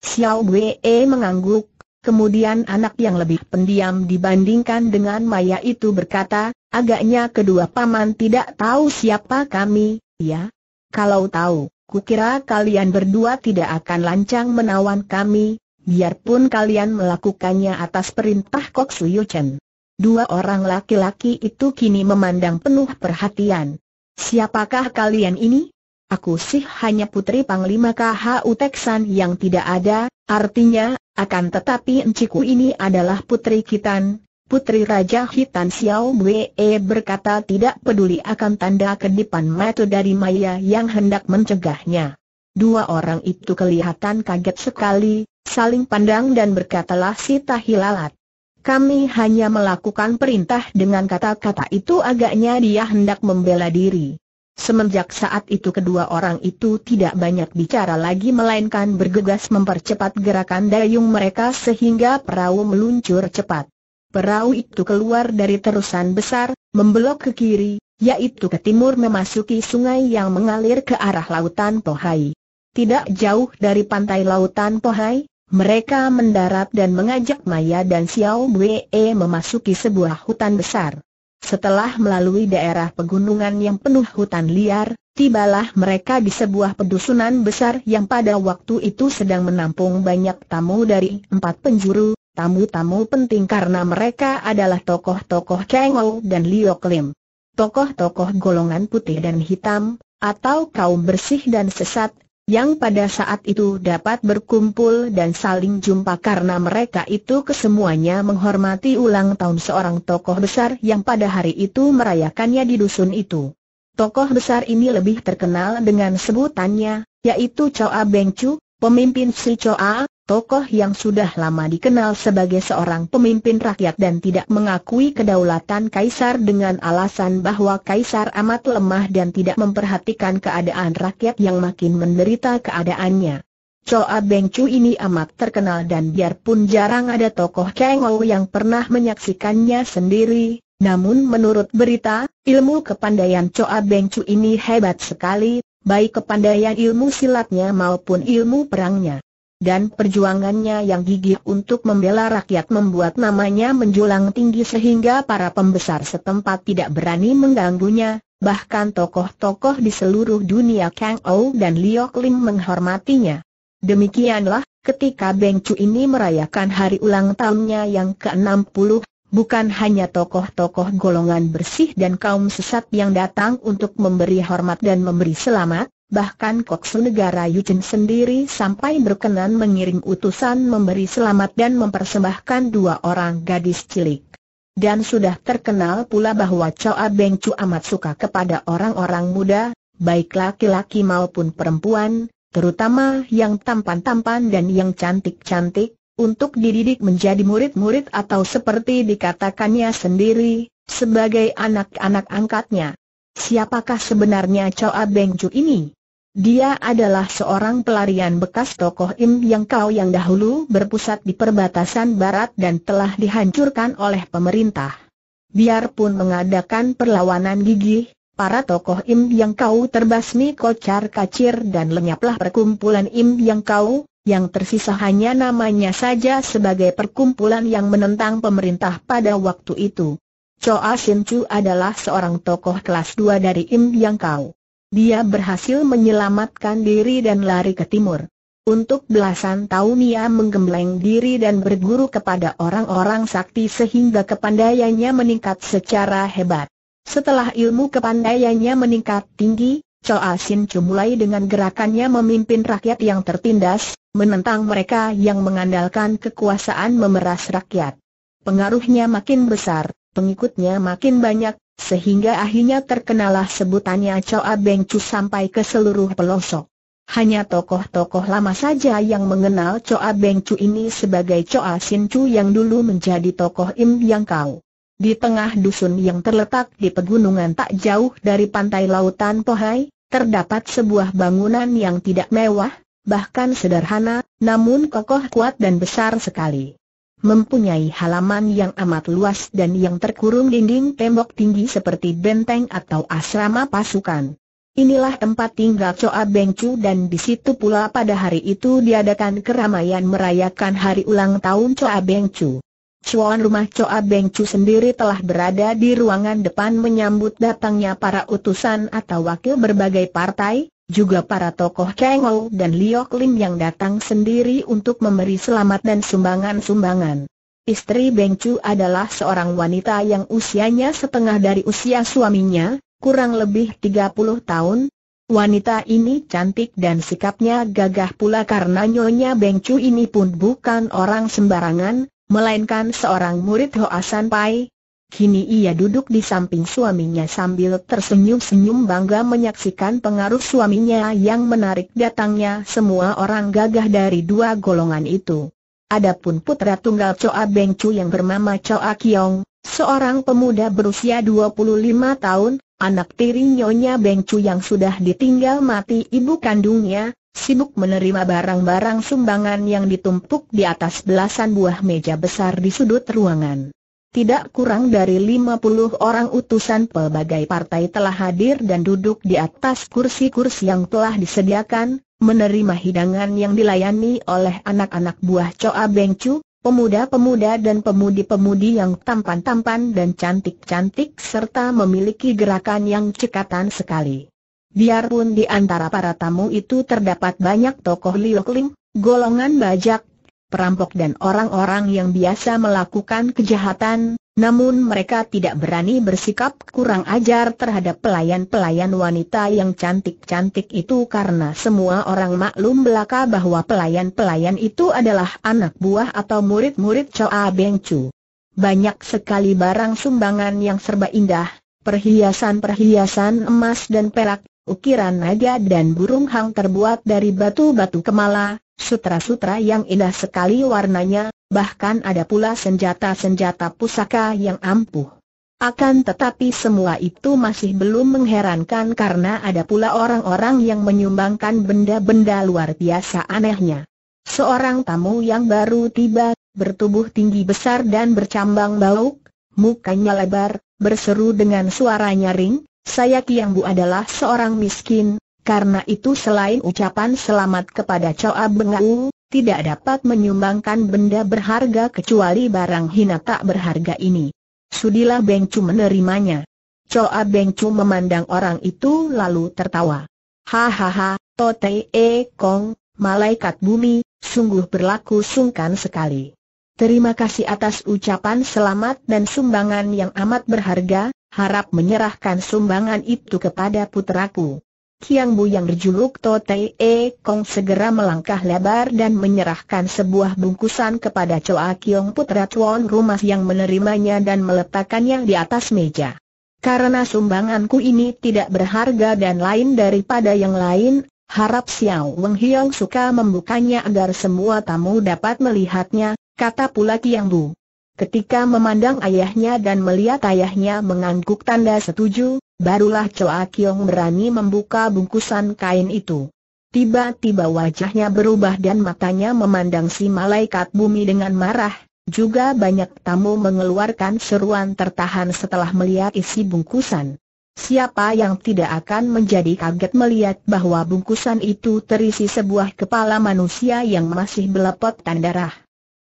Xiao Bue mengangguk, Kemudian anak yang lebih pendiam dibandingkan dengan Maya itu berkata, agaknya kedua paman tidak tahu siapa kami, ya? Kalau tahu, kukira kalian berdua tidak akan lancang menawan kami, biarpun kalian melakukannya atas perintah Kok Suyo Chen. Dua orang laki-laki itu kini memandang penuh perhatian. Siapakah kalian ini? Aku sih hanya putri Panglima KHU Teksan yang tidak ada, artinya, akan tetapi enciku ini adalah putri Kitan, putri Raja Hitan Xiao Wei berkata tidak peduli akan tanda kedipan mata dari Maya yang hendak mencegahnya. Dua orang itu kelihatan kaget sekali, saling pandang dan berkatalah si Tahilalat. Kami hanya melakukan perintah dengan kata-kata itu agaknya dia hendak membela diri. Semenjak saat itu kedua orang itu tidak banyak bicara lagi melainkan bergegas mempercepat gerakan dayung mereka sehingga perahu meluncur cepat. Perahu itu keluar dari terusan besar, membelok ke kiri, yaitu ke timur memasuki sungai yang mengalir ke arah lautan Pohai. Tidak jauh dari pantai lautan Pohai, mereka mendarat dan mengajak Maya dan Xiao Wei memasuki sebuah hutan besar. Setelah melalui daerah pegunungan yang penuh hutan liar, tibalah mereka di sebuah pedusunan besar yang pada waktu itu sedang menampung banyak tamu dari empat penjuru, tamu-tamu penting karena mereka adalah tokoh-tokoh Kengou dan Lio Klim. Tokoh-tokoh golongan putih dan hitam, atau kaum bersih dan sesat, yang pada saat itu dapat berkumpul dan saling jumpa karena mereka itu kesemuanya menghormati ulang tahun seorang tokoh besar yang pada hari itu merayakannya di dusun itu. Tokoh besar ini lebih terkenal dengan sebutannya, yaitu Choa Beng Chu, pemimpin si Choa, tokoh yang sudah lama dikenal sebagai seorang pemimpin rakyat dan tidak mengakui kedaulatan kaisar dengan alasan bahwa kaisar amat lemah dan tidak memperhatikan keadaan rakyat yang makin menderita keadaannya. Choa Beng Chu ini amat terkenal dan biarpun jarang ada tokoh Kengou yang pernah menyaksikannya sendiri, namun menurut berita, ilmu kepandaian Choa Beng Chu ini hebat sekali, baik kepandaian ilmu silatnya maupun ilmu perangnya dan perjuangannya yang gigih untuk membela rakyat membuat namanya menjulang tinggi sehingga para pembesar setempat tidak berani mengganggunya, bahkan tokoh-tokoh di seluruh dunia Kang Ou dan Liok Lim menghormatinya. Demikianlah, ketika Beng Chu ini merayakan hari ulang tahunnya yang ke-60, bukan hanya tokoh-tokoh golongan bersih dan kaum sesat yang datang untuk memberi hormat dan memberi selamat, bahkan Koksu negara Yuchen sendiri sampai berkenan mengirim utusan memberi selamat dan mempersembahkan dua orang gadis cilik. Dan sudah terkenal pula bahwa Chao Beng Chu amat suka kepada orang-orang muda, baik laki-laki maupun perempuan, terutama yang tampan-tampan dan yang cantik-cantik, untuk dididik menjadi murid-murid atau seperti dikatakannya sendiri, sebagai anak-anak angkatnya. Siapakah sebenarnya Chao Beng Chu ini? Dia adalah seorang pelarian bekas tokoh Im yang kau yang dahulu berpusat di perbatasan barat dan telah dihancurkan oleh pemerintah. Biarpun mengadakan perlawanan gigih, para tokoh Im yang kau terbasmi kocar kacir dan lenyaplah perkumpulan Im yang kau, yang tersisa hanya namanya saja sebagai perkumpulan yang menentang pemerintah pada waktu itu. Choa Sin Chu adalah seorang tokoh kelas dua dari Im Yang Kau. Dia berhasil menyelamatkan diri dan lari ke timur. Untuk belasan tahun ia menggembleng diri dan berguru kepada orang-orang sakti sehingga kepandaiannya meningkat secara hebat. Setelah ilmu kepandaiannya meningkat tinggi, Choa Sin Chu mulai dengan gerakannya memimpin rakyat yang tertindas, menentang mereka yang mengandalkan kekuasaan memeras rakyat. Pengaruhnya makin besar, pengikutnya makin banyak, sehingga akhirnya terkenalah sebutannya coa Beng Chu sampai ke seluruh pelosok. Hanya tokoh-tokoh lama saja yang mengenal coa Beng Chu ini sebagai coa Sin Chu yang dulu menjadi tokoh Im Yang Kau. Di tengah dusun yang terletak di pegunungan tak jauh dari pantai lautan Pohai, terdapat sebuah bangunan yang tidak mewah, bahkan sederhana, namun kokoh kuat dan besar sekali mempunyai halaman yang amat luas dan yang terkurung dinding tembok tinggi seperti benteng atau asrama pasukan. Inilah tempat tinggal Choa Beng Chu dan di situ pula pada hari itu diadakan keramaian merayakan hari ulang tahun Choa Beng Chu. Cuan rumah Choa Beng Chu sendiri telah berada di ruangan depan menyambut datangnya para utusan atau wakil berbagai partai, juga para tokoh Kengou dan Liok Lim yang datang sendiri untuk memberi selamat dan sumbangan-sumbangan. Istri Beng Chu adalah seorang wanita yang usianya setengah dari usia suaminya, kurang lebih 30 tahun. Wanita ini cantik dan sikapnya gagah pula karena nyonya Beng Chu ini pun bukan orang sembarangan, melainkan seorang murid Hoa San Pai, Kini ia duduk di samping suaminya sambil tersenyum-senyum bangga menyaksikan pengaruh suaminya yang menarik datangnya semua orang gagah dari dua golongan itu. Adapun putra tunggal Choa Beng Chu yang bernama Choa Kiong, seorang pemuda berusia 25 tahun, anak tiri Nyonya Beng Chu yang sudah ditinggal mati ibu kandungnya, sibuk menerima barang-barang sumbangan yang ditumpuk di atas belasan buah meja besar di sudut ruangan tidak kurang dari 50 orang utusan pelbagai partai telah hadir dan duduk di atas kursi-kursi yang telah disediakan, menerima hidangan yang dilayani oleh anak-anak buah Choa Beng Chu, pemuda-pemuda dan pemudi-pemudi yang tampan-tampan dan cantik-cantik serta memiliki gerakan yang cekatan sekali. Biarpun di antara para tamu itu terdapat banyak tokoh Liu Kling, golongan bajak, perampok dan orang-orang yang biasa melakukan kejahatan, namun mereka tidak berani bersikap kurang ajar terhadap pelayan-pelayan wanita yang cantik-cantik itu karena semua orang maklum belaka bahwa pelayan-pelayan itu adalah anak buah atau murid-murid Choa Beng Chu. Banyak sekali barang sumbangan yang serba indah, perhiasan-perhiasan emas dan perak, ukiran naga dan burung hang terbuat dari batu-batu kemala, Sutra-sutra yang indah sekali warnanya, bahkan ada pula senjata-senjata pusaka yang ampuh. Akan tetapi semua itu masih belum mengherankan karena ada pula orang-orang yang menyumbangkan benda-benda luar biasa anehnya. Seorang tamu yang baru tiba, bertubuh tinggi besar dan bercambang bauk, mukanya lebar, berseru dengan suara nyaring, saya Kiangbu adalah seorang miskin, karena itu selain ucapan selamat kepada Choa Bengau, tidak dapat menyumbangkan benda berharga kecuali barang hina tak berharga ini. Sudilah Bengcu menerimanya. Choa Beng memandang orang itu lalu tertawa. Hahaha, Tote E Kong, malaikat bumi, sungguh berlaku sungkan sekali. Terima kasih atas ucapan selamat dan sumbangan yang amat berharga, harap menyerahkan sumbangan itu kepada puteraku. Kiang Bu yang berjuluk Totei E Kong segera melangkah lebar dan menyerahkan sebuah bungkusan kepada Choa Kiong putra Tuan Rumah yang menerimanya dan meletakkannya di atas meja. Karena sumbanganku ini tidak berharga dan lain daripada yang lain, harap Xiao Weng Hiong suka membukanya agar semua tamu dapat melihatnya, kata pula Kiang Bu. Ketika memandang ayahnya dan melihat ayahnya mengangguk tanda setuju, barulah Choa Kiong berani membuka bungkusan kain itu. Tiba-tiba wajahnya berubah dan matanya memandang si malaikat bumi dengan marah, juga banyak tamu mengeluarkan seruan tertahan setelah melihat isi bungkusan. Siapa yang tidak akan menjadi kaget melihat bahwa bungkusan itu terisi sebuah kepala manusia yang masih belapot tanda darah.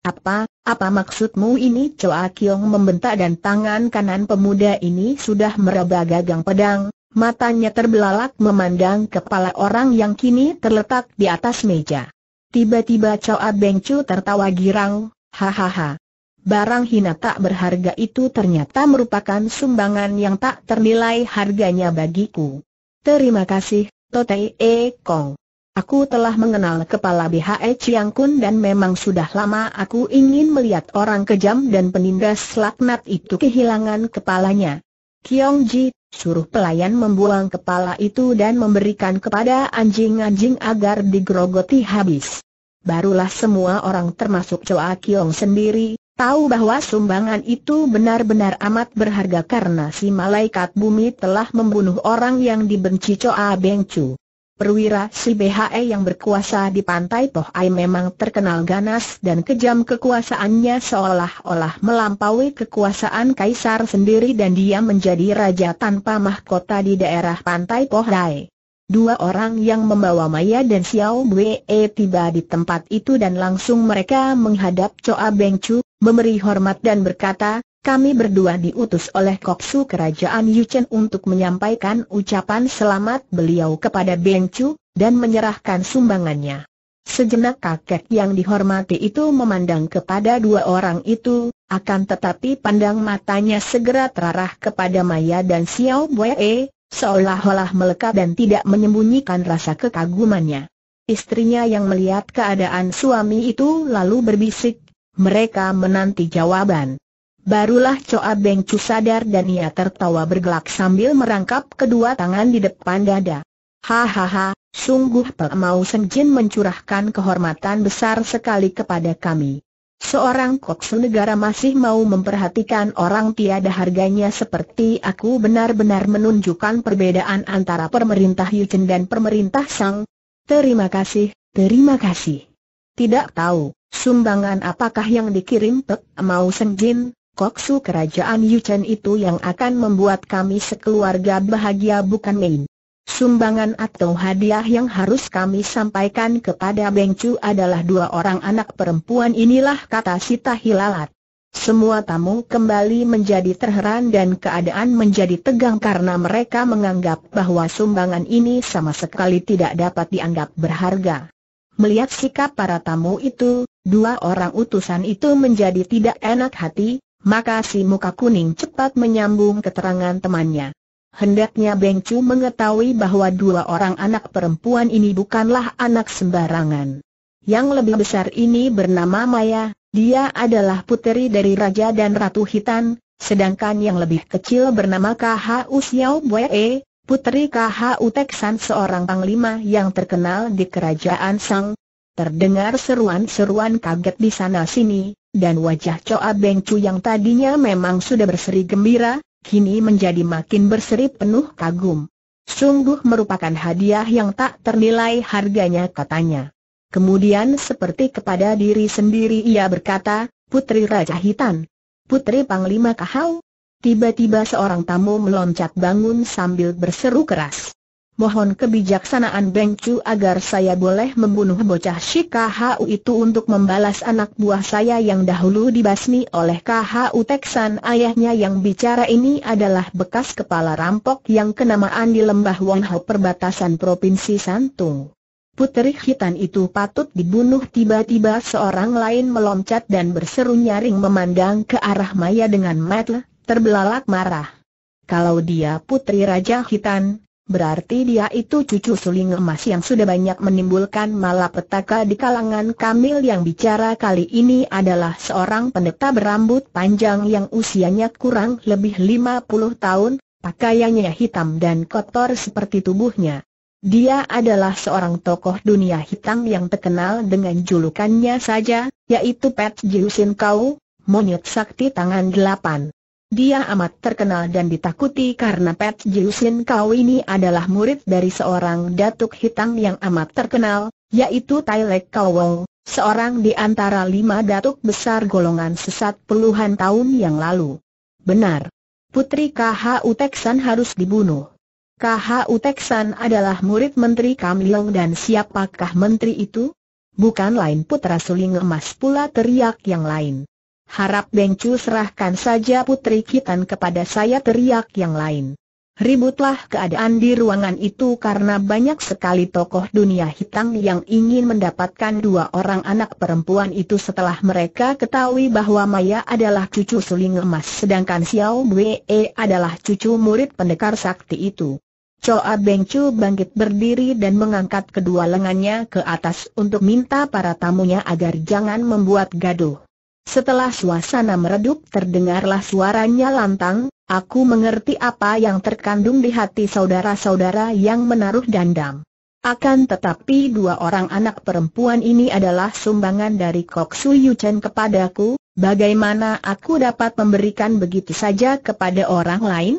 Apa, apa maksudmu ini? Choa Kiong membentak dan tangan kanan pemuda ini sudah meraba gagang pedang, matanya terbelalak memandang kepala orang yang kini terletak di atas meja. Tiba-tiba Choa Beng Chu tertawa girang, hahaha. Barang hina tak berharga itu ternyata merupakan sumbangan yang tak ternilai harganya bagiku. Terima kasih, Totei E. Kong. Aku telah mengenal kepala BHE Chiang Kun dan memang sudah lama aku ingin melihat orang kejam dan penindas laknat itu kehilangan kepalanya. Kiong Ji, suruh pelayan membuang kepala itu dan memberikan kepada anjing-anjing agar digrogoti habis. Barulah semua orang termasuk Choa Kiong sendiri, tahu bahwa sumbangan itu benar-benar amat berharga karena si malaikat bumi telah membunuh orang yang dibenci Choa Beng Chu. Perwira si BHE yang berkuasa di pantai Toh Ai memang terkenal ganas dan kejam kekuasaannya seolah-olah melampaui kekuasaan kaisar sendiri dan dia menjadi raja tanpa mahkota di daerah pantai Toh Ai. Dua orang yang membawa Maya dan Xiao Wei tiba di tempat itu dan langsung mereka menghadap Choa Beng Chu, memberi hormat dan berkata, kami berdua diutus oleh Koksu Kerajaan Yuchen untuk menyampaikan ucapan selamat beliau kepada Beng Chu, dan menyerahkan sumbangannya. Sejenak kakek yang dihormati itu memandang kepada dua orang itu, akan tetapi pandang matanya segera terarah kepada Maya dan Xiao Boe, seolah-olah melekat dan tidak menyembunyikan rasa kekagumannya. Istrinya yang melihat keadaan suami itu lalu berbisik, mereka menanti jawaban. Barulah Coa Beng Cu sadar dan ia tertawa bergelak sambil merangkap kedua tangan di depan dada. Hahaha, sungguh Pek Mau Seng Jin mencurahkan kehormatan besar sekali kepada kami. Seorang koksu negara masih mau memperhatikan orang tiada harganya seperti aku benar-benar menunjukkan perbedaan antara pemerintah Yuchen dan pemerintah Sang. Terima kasih, terima kasih. Tidak tahu, sumbangan apakah yang dikirim Pek Mau Jin? koksu kerajaan Yuchen itu yang akan membuat kami sekeluarga bahagia bukan main. Sumbangan atau hadiah yang harus kami sampaikan kepada Beng Chu adalah dua orang anak perempuan inilah kata Sita Hilalat. Semua tamu kembali menjadi terheran dan keadaan menjadi tegang karena mereka menganggap bahwa sumbangan ini sama sekali tidak dapat dianggap berharga. Melihat sikap para tamu itu, dua orang utusan itu menjadi tidak enak hati, maka si muka kuning cepat menyambung keterangan temannya. Hendaknya Beng Chu mengetahui bahwa dua orang anak perempuan ini bukanlah anak sembarangan. Yang lebih besar ini bernama Maya, dia adalah puteri dari Raja dan Ratu Hitan, sedangkan yang lebih kecil bernama KHU Xiao Boe, puteri KHU Teksan seorang panglima yang terkenal di kerajaan Sang. Terdengar seruan-seruan kaget di sana-sini, dan wajah Choa Beng Chu yang tadinya memang sudah berseri gembira, kini menjadi makin berseri penuh kagum. Sungguh merupakan hadiah yang tak ternilai harganya katanya. Kemudian seperti kepada diri sendiri ia berkata, Putri Raja Hitan. Putri Panglima Kahau. Tiba-tiba seorang tamu meloncat bangun sambil berseru keras. Mohon kebijaksanaan Beng Chu agar saya boleh membunuh bocah si KHU itu untuk membalas anak buah saya yang dahulu dibasmi oleh KHU Teksan ayahnya yang bicara ini adalah bekas kepala rampok yang kenamaan di lembah Wonho perbatasan Provinsi Santung. Putri hitan itu patut dibunuh tiba-tiba seorang lain meloncat dan berseru nyaring memandang ke arah Maya dengan mata terbelalak marah. Kalau dia putri Raja Hitan, Berarti dia itu cucu suling emas yang sudah banyak menimbulkan malapetaka di kalangan Kamil yang bicara kali ini adalah seorang pendeta berambut panjang yang usianya kurang lebih 50 tahun, pakaiannya hitam dan kotor seperti tubuhnya. Dia adalah seorang tokoh dunia hitam yang terkenal dengan julukannya saja, yaitu Pet Jiusin Kau, monyet sakti tangan delapan. Dia amat terkenal dan ditakuti karena Pat Jiusin Kau ini adalah murid dari seorang datuk hitam yang amat terkenal, yaitu Tai Lek seorang di antara lima datuk besar golongan sesat puluhan tahun yang lalu. Benar. Putri KHU Teksan harus dibunuh. KHU Teksan adalah murid Menteri Kamilong dan siapakah Menteri itu? Bukan lain putra suling emas pula teriak yang lain. Harap Beng Cu serahkan saja putri Kitan kepada saya teriak yang lain. Ributlah keadaan di ruangan itu karena banyak sekali tokoh dunia hitam yang ingin mendapatkan dua orang anak perempuan itu setelah mereka ketahui bahwa Maya adalah cucu suling emas sedangkan Xiao Wei adalah cucu murid pendekar sakti itu. Choa Beng Chu bangkit berdiri dan mengangkat kedua lengannya ke atas untuk minta para tamunya agar jangan membuat gaduh. Setelah suasana meredup terdengarlah suaranya lantang, aku mengerti apa yang terkandung di hati saudara-saudara yang menaruh dandam. Akan tetapi dua orang anak perempuan ini adalah sumbangan dari Kok Su Yuchen kepadaku, bagaimana aku dapat memberikan begitu saja kepada orang lain?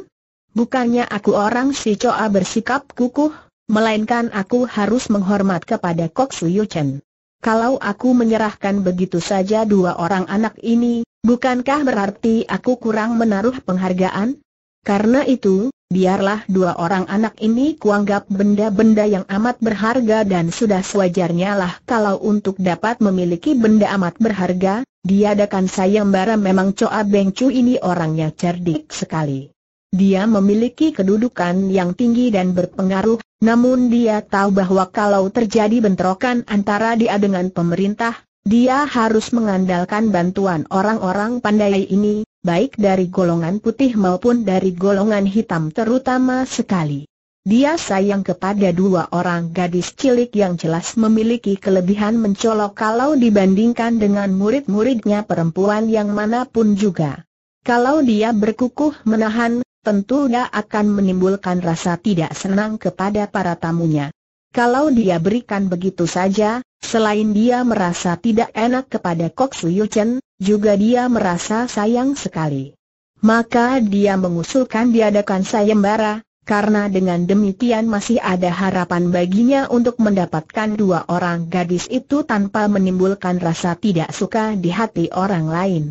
Bukannya aku orang si Coa bersikap kukuh, melainkan aku harus menghormat kepada Kok Su Yuchen. Kalau aku menyerahkan begitu saja dua orang anak ini, bukankah berarti aku kurang menaruh penghargaan? Karena itu, biarlah dua orang anak ini kuanggap benda-benda yang amat berharga dan sudah sewajarnya lah kalau untuk dapat memiliki benda amat berharga, diadakan sayembara memang Coa Bengcu ini orangnya cerdik sekali. Dia memiliki kedudukan yang tinggi dan berpengaruh, namun dia tahu bahwa kalau terjadi bentrokan antara dia dengan pemerintah, dia harus mengandalkan bantuan orang-orang pandai ini, baik dari golongan putih maupun dari golongan hitam terutama sekali. Dia sayang kepada dua orang gadis cilik yang jelas memiliki kelebihan mencolok kalau dibandingkan dengan murid-muridnya perempuan yang manapun juga. Kalau dia berkukuh menahan, tentunya akan menimbulkan rasa tidak senang kepada para tamunya. Kalau dia berikan begitu saja, selain dia merasa tidak enak kepada Kok Suyu Chen, juga dia merasa sayang sekali. Maka dia mengusulkan diadakan sayembara, karena dengan demikian masih ada harapan baginya untuk mendapatkan dua orang gadis itu tanpa menimbulkan rasa tidak suka di hati orang lain.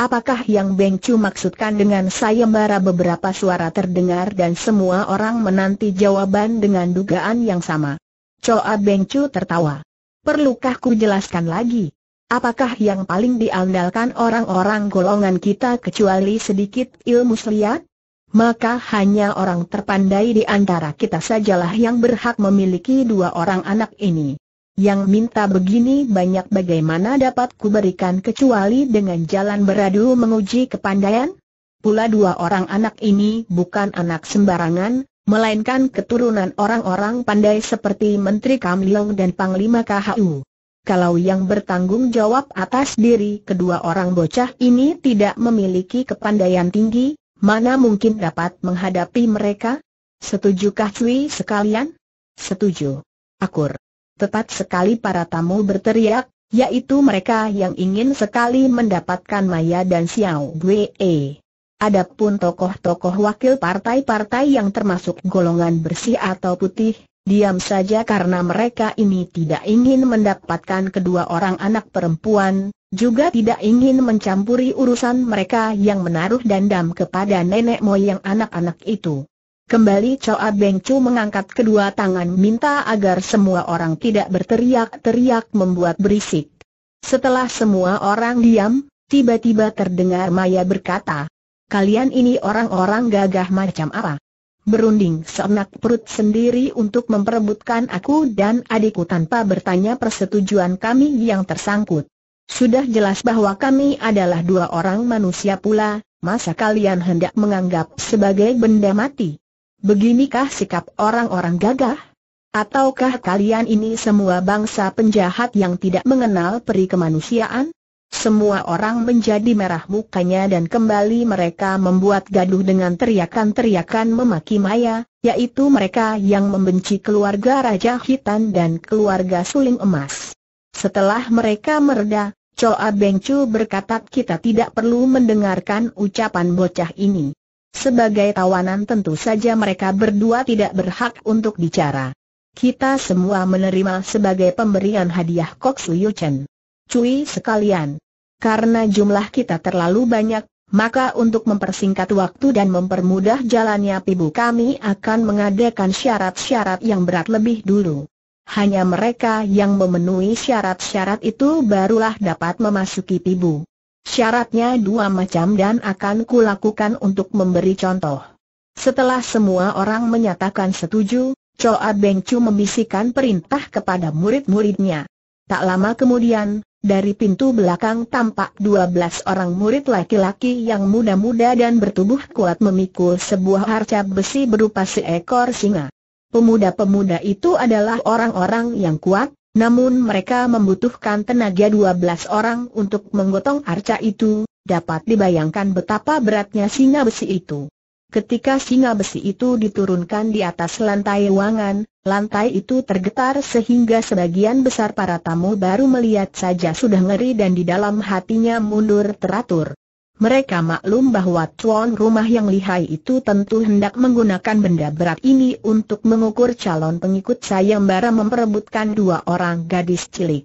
Apakah yang Bengcu maksudkan dengan sayembara beberapa suara terdengar dan semua orang menanti jawaban dengan dugaan yang sama? Coa Bengcu tertawa. Perlukah ku jelaskan lagi? Apakah yang paling diandalkan orang-orang golongan kita kecuali sedikit ilmu seliat? Maka hanya orang terpandai di antara kita sajalah yang berhak memiliki dua orang anak ini. Yang minta begini banyak bagaimana dapat kuberikan kecuali dengan jalan beradu menguji kepandaian? Pula dua orang anak ini bukan anak sembarangan, melainkan keturunan orang-orang pandai seperti Menteri Kamliong dan Panglima KHU. Kalau yang bertanggung jawab atas diri kedua orang bocah ini tidak memiliki kepandaian tinggi, mana mungkin dapat menghadapi mereka? Setujukah Cui sekalian? Setuju. Akur tepat sekali para tamu berteriak, yaitu mereka yang ingin sekali mendapatkan Maya dan Xiao Wei. Adapun tokoh-tokoh wakil partai-partai yang termasuk golongan bersih atau putih, diam saja karena mereka ini tidak ingin mendapatkan kedua orang anak perempuan, juga tidak ingin mencampuri urusan mereka yang menaruh dendam kepada nenek moyang anak-anak itu. Kembali Choa Beng Chu mengangkat kedua tangan minta agar semua orang tidak berteriak-teriak membuat berisik. Setelah semua orang diam, tiba-tiba terdengar Maya berkata, Kalian ini orang-orang gagah macam apa? Berunding seenak perut sendiri untuk memperebutkan aku dan adikku tanpa bertanya persetujuan kami yang tersangkut. Sudah jelas bahwa kami adalah dua orang manusia pula, masa kalian hendak menganggap sebagai benda mati? Beginikah sikap orang-orang gagah? Ataukah kalian ini semua bangsa penjahat yang tidak mengenal peri kemanusiaan? Semua orang menjadi merah mukanya dan kembali mereka membuat gaduh dengan teriakan-teriakan memaki Maya, yaitu mereka yang membenci keluarga Raja Hitan dan keluarga Suling Emas. Setelah mereka mereda, Choa Bengcu berkata kita tidak perlu mendengarkan ucapan bocah ini. Sebagai tawanan tentu saja mereka berdua tidak berhak untuk bicara. Kita semua menerima sebagai pemberian hadiah Kok Liu Chen. Cui sekalian. Karena jumlah kita terlalu banyak, maka untuk mempersingkat waktu dan mempermudah jalannya pibu kami akan mengadakan syarat-syarat yang berat lebih dulu. Hanya mereka yang memenuhi syarat-syarat itu barulah dapat memasuki pibu. Syaratnya dua macam dan akan kulakukan untuk memberi contoh. Setelah semua orang menyatakan setuju, Choa Beng Chu membisikkan perintah kepada murid-muridnya. Tak lama kemudian, dari pintu belakang tampak dua belas orang murid laki-laki yang muda-muda dan bertubuh kuat memikul sebuah harca besi berupa seekor singa. Pemuda-pemuda itu adalah orang-orang yang kuat, namun mereka membutuhkan tenaga 12 orang untuk menggotong arca itu, dapat dibayangkan betapa beratnya singa besi itu. Ketika singa besi itu diturunkan di atas lantai ruangan, lantai itu tergetar sehingga sebagian besar para tamu baru melihat saja sudah ngeri dan di dalam hatinya mundur teratur. Mereka maklum bahwa tuan rumah yang lihai itu tentu hendak menggunakan benda berat ini untuk mengukur calon pengikut sayembara memperebutkan dua orang gadis cilik.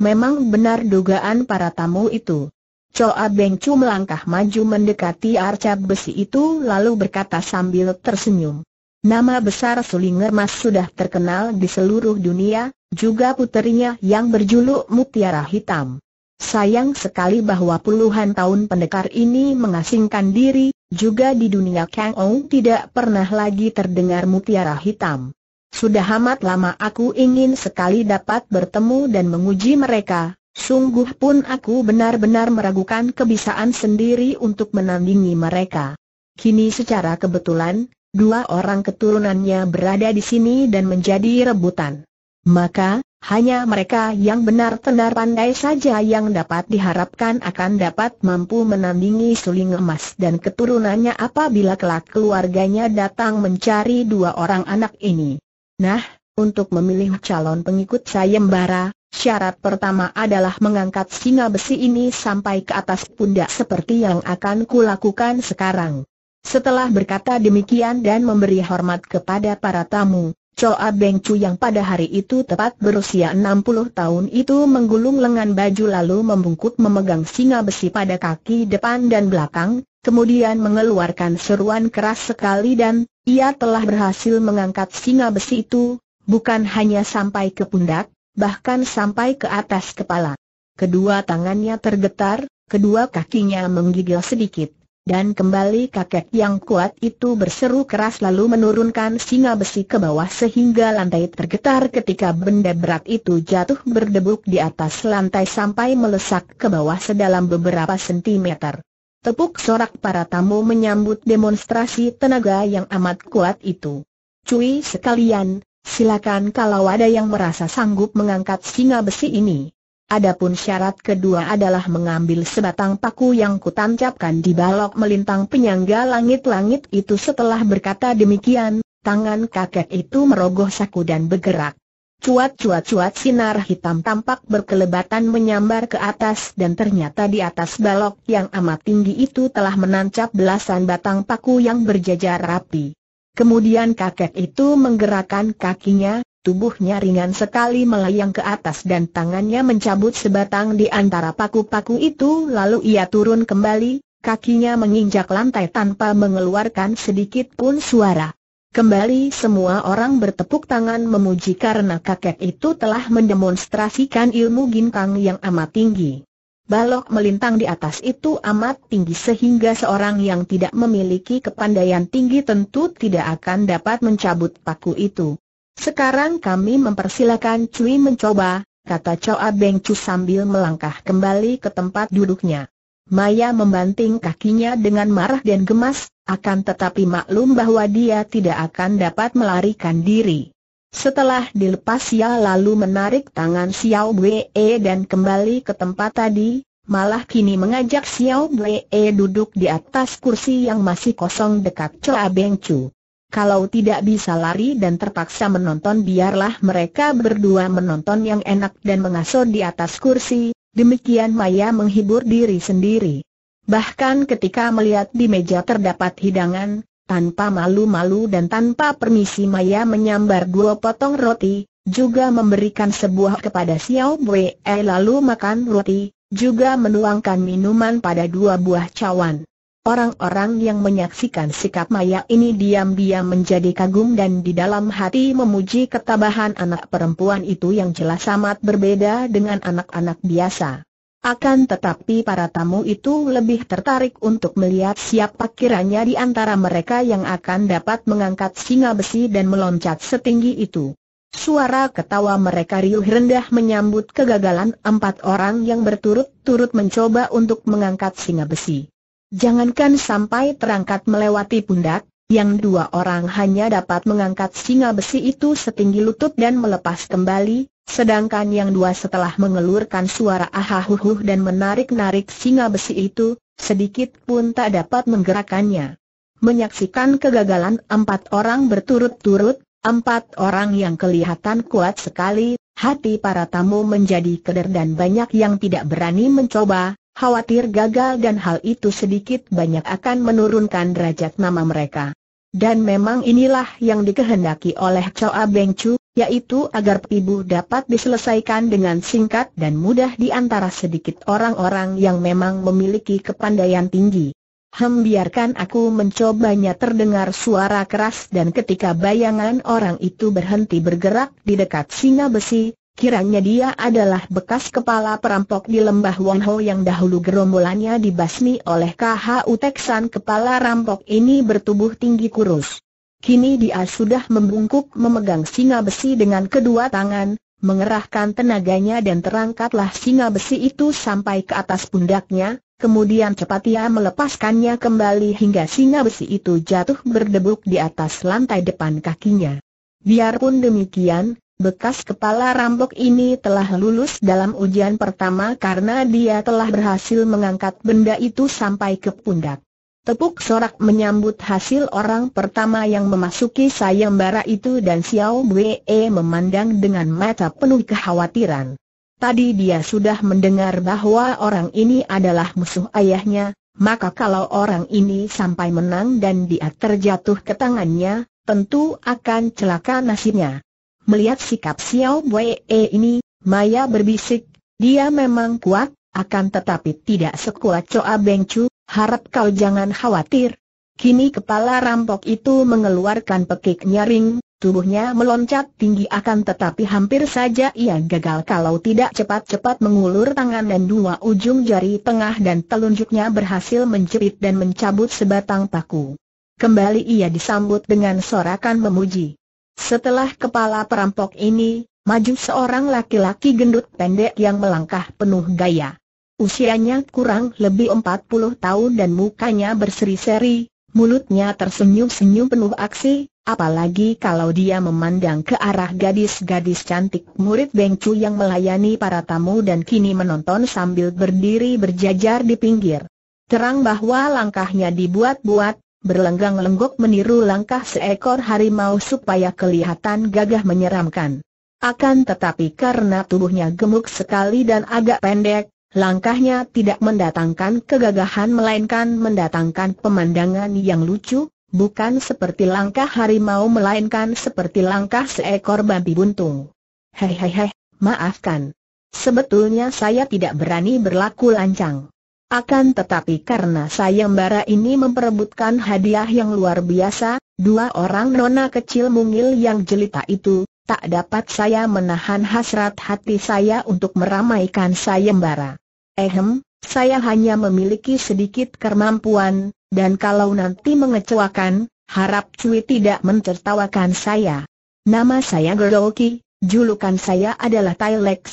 Memang benar dugaan para tamu itu. Choa Beng Chu melangkah maju mendekati arca besi itu lalu berkata sambil tersenyum. Nama besar Sulinger Mas sudah terkenal di seluruh dunia, juga puterinya yang berjuluk Mutiara Hitam. Sayang sekali bahwa puluhan tahun pendekar ini mengasingkan diri, juga di dunia Kang Ong tidak pernah lagi terdengar mutiara hitam. Sudah amat lama aku ingin sekali dapat bertemu dan menguji mereka, sungguh pun aku benar-benar meragukan kebisaan sendiri untuk menandingi mereka. Kini secara kebetulan, dua orang keturunannya berada di sini dan menjadi rebutan. Maka, hanya mereka yang benar-benar pandai saja yang dapat diharapkan akan dapat mampu menandingi suling emas dan keturunannya apabila kelak keluarganya datang mencari dua orang anak ini. Nah, untuk memilih calon pengikut sayembara, syarat pertama adalah mengangkat singa besi ini sampai ke atas pundak seperti yang akan kulakukan sekarang. Setelah berkata demikian dan memberi hormat kepada para tamu, Choa Beng Chu yang pada hari itu tepat berusia 60 tahun itu menggulung lengan baju lalu membungkuk memegang singa besi pada kaki depan dan belakang, kemudian mengeluarkan seruan keras sekali dan, ia telah berhasil mengangkat singa besi itu, bukan hanya sampai ke pundak, bahkan sampai ke atas kepala. Kedua tangannya tergetar, kedua kakinya menggigil sedikit. Dan kembali kakek yang kuat itu berseru keras lalu menurunkan singa besi ke bawah sehingga lantai tergetar ketika benda berat itu jatuh berdebuk di atas lantai sampai melesak ke bawah sedalam beberapa sentimeter. Tepuk sorak para tamu menyambut demonstrasi tenaga yang amat kuat itu. Cui sekalian, silakan kalau ada yang merasa sanggup mengangkat singa besi ini. Adapun syarat kedua adalah mengambil sebatang paku yang kutancapkan di balok melintang penyangga langit-langit itu setelah berkata demikian, tangan kakek itu merogoh saku dan bergerak. Cuat-cuat-cuat sinar hitam tampak berkelebatan menyambar ke atas dan ternyata di atas balok yang amat tinggi itu telah menancap belasan batang paku yang berjajar rapi. Kemudian kakek itu menggerakkan kakinya, Tubuhnya ringan sekali melayang ke atas dan tangannya mencabut sebatang di antara paku-paku itu lalu ia turun kembali, kakinya menginjak lantai tanpa mengeluarkan sedikit pun suara. Kembali semua orang bertepuk tangan memuji karena kakek itu telah mendemonstrasikan ilmu ginkang yang amat tinggi. Balok melintang di atas itu amat tinggi sehingga seorang yang tidak memiliki kepandaian tinggi tentu tidak akan dapat mencabut paku itu. Sekarang kami mempersilakan Cui mencoba, kata Choa Beng Cu sambil melangkah kembali ke tempat duduknya. Maya membanting kakinya dengan marah dan gemas, akan tetapi maklum bahwa dia tidak akan dapat melarikan diri. Setelah dilepas ia lalu menarik tangan Xiao Wei dan kembali ke tempat tadi, malah kini mengajak Xiao Wei duduk di atas kursi yang masih kosong dekat Choa Beng Cu. Kalau tidak bisa lari dan terpaksa menonton biarlah mereka berdua menonton yang enak dan mengasuh di atas kursi, demikian Maya menghibur diri sendiri. Bahkan ketika melihat di meja terdapat hidangan, tanpa malu-malu dan tanpa permisi Maya menyambar dua potong roti, juga memberikan sebuah kepada Xiao Wei, lalu makan roti, juga menuangkan minuman pada dua buah cawan. Orang-orang yang menyaksikan sikap Maya ini diam-diam menjadi kagum dan di dalam hati memuji ketabahan anak perempuan itu yang jelas amat berbeda dengan anak-anak biasa. Akan tetapi para tamu itu lebih tertarik untuk melihat siapa kiranya di antara mereka yang akan dapat mengangkat singa besi dan meloncat setinggi itu. Suara ketawa mereka riuh rendah menyambut kegagalan empat orang yang berturut-turut mencoba untuk mengangkat singa besi. Jangankan sampai terangkat melewati pundak, yang dua orang hanya dapat mengangkat singa besi itu setinggi lutut dan melepas kembali, sedangkan yang dua setelah mengelurkan suara ahahuhuh dan menarik-narik singa besi itu, sedikit pun tak dapat menggerakkannya. Menyaksikan kegagalan empat orang berturut-turut, empat orang yang kelihatan kuat sekali, hati para tamu menjadi keder dan banyak yang tidak berani mencoba, Khawatir gagal dan hal itu sedikit banyak akan menurunkan derajat nama mereka. Dan memang inilah yang dikehendaki oleh Choa Beng Chu, yaitu agar ibu dapat diselesaikan dengan singkat dan mudah di antara sedikit orang-orang yang memang memiliki kepandaian tinggi. Hem biarkan aku mencobanya terdengar suara keras dan ketika bayangan orang itu berhenti bergerak di dekat singa besi, Kiranya dia adalah bekas kepala perampok di lembah Wonho yang dahulu gerombolannya dibasmi oleh KH Uteksan kepala rampok ini bertubuh tinggi kurus. Kini dia sudah membungkuk memegang singa besi dengan kedua tangan, mengerahkan tenaganya dan terangkatlah singa besi itu sampai ke atas pundaknya, kemudian cepat ia melepaskannya kembali hingga singa besi itu jatuh berdebuk di atas lantai depan kakinya. Biarpun demikian, bekas kepala rambok ini telah lulus dalam ujian pertama karena dia telah berhasil mengangkat benda itu sampai ke pundak. Tepuk sorak menyambut hasil orang pertama yang memasuki sayembara itu dan Xiao Wei memandang dengan mata penuh kekhawatiran. Tadi dia sudah mendengar bahwa orang ini adalah musuh ayahnya, maka kalau orang ini sampai menang dan dia terjatuh ke tangannya, tentu akan celaka nasibnya. Melihat sikap Xiao Wei e, ini, Maya berbisik, dia memang kuat, akan tetapi tidak sekuat Choa Beng Chu, harap kau jangan khawatir. Kini kepala rampok itu mengeluarkan pekik nyaring, tubuhnya meloncat tinggi akan tetapi hampir saja ia gagal kalau tidak cepat-cepat mengulur tangan dan dua ujung jari tengah dan telunjuknya berhasil menjerit dan mencabut sebatang paku. Kembali ia disambut dengan sorakan memuji. Setelah kepala perampok ini, maju seorang laki-laki gendut pendek yang melangkah penuh gaya. Usianya kurang lebih 40 tahun dan mukanya berseri-seri, mulutnya tersenyum-senyum penuh aksi, apalagi kalau dia memandang ke arah gadis-gadis cantik murid Bengcu yang melayani para tamu dan kini menonton sambil berdiri berjajar di pinggir. Terang bahwa langkahnya dibuat-buat, berlenggang-lenggok meniru langkah seekor harimau supaya kelihatan gagah menyeramkan. Akan tetapi karena tubuhnya gemuk sekali dan agak pendek, langkahnya tidak mendatangkan kegagahan melainkan mendatangkan pemandangan yang lucu, bukan seperti langkah harimau melainkan seperti langkah seekor babi buntung. Hei hei hei, maafkan. Sebetulnya saya tidak berani berlaku lancang. Akan tetapi karena sayembara ini memperebutkan hadiah yang luar biasa, dua orang nona kecil mungil yang jelita itu, tak dapat saya menahan hasrat hati saya untuk meramaikan sayembara. Ehem, saya hanya memiliki sedikit kemampuan, dan kalau nanti mengecewakan, harap Cui tidak mencertawakan saya. Nama saya Gerolki, julukan saya adalah Tai Lek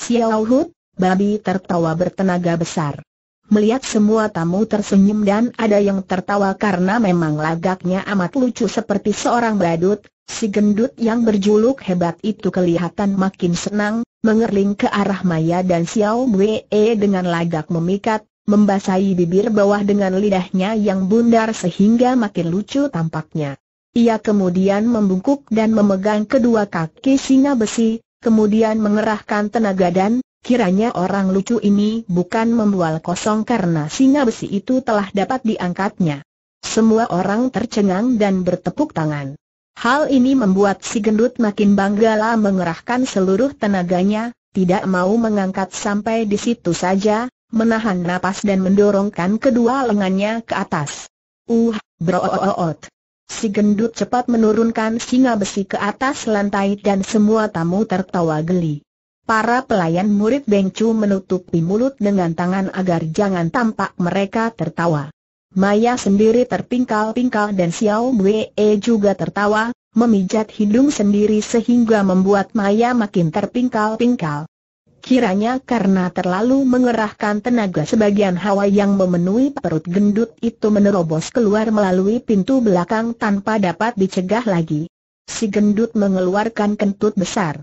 babi tertawa bertenaga besar. Melihat semua tamu tersenyum dan ada yang tertawa karena memang lagaknya amat lucu seperti seorang badut, si gendut yang berjuluk hebat itu kelihatan makin senang, mengerling ke arah Maya dan Xiao Wei dengan lagak memikat, membasahi bibir bawah dengan lidahnya yang bundar sehingga makin lucu tampaknya. Ia kemudian membungkuk dan memegang kedua kaki singa besi, kemudian mengerahkan tenaga dan Kiranya orang lucu ini bukan membual kosong karena singa besi itu telah dapat diangkatnya. Semua orang tercengang dan bertepuk tangan. Hal ini membuat si gendut makin banggala mengerahkan seluruh tenaganya, tidak mau mengangkat sampai di situ saja, menahan napas dan mendorongkan kedua lengannya ke atas. Uh, brooot. Si gendut cepat menurunkan singa besi ke atas lantai dan semua tamu tertawa geli. Para pelayan murid Bengcu menutupi mulut dengan tangan agar jangan tampak mereka tertawa. Maya sendiri terpingkal-pingkal dan Xiao Wei juga tertawa, memijat hidung sendiri sehingga membuat Maya makin terpingkal-pingkal. Kiranya karena terlalu mengerahkan tenaga sebagian hawa yang memenuhi perut gendut itu menerobos keluar melalui pintu belakang tanpa dapat dicegah lagi. Si gendut mengeluarkan kentut besar.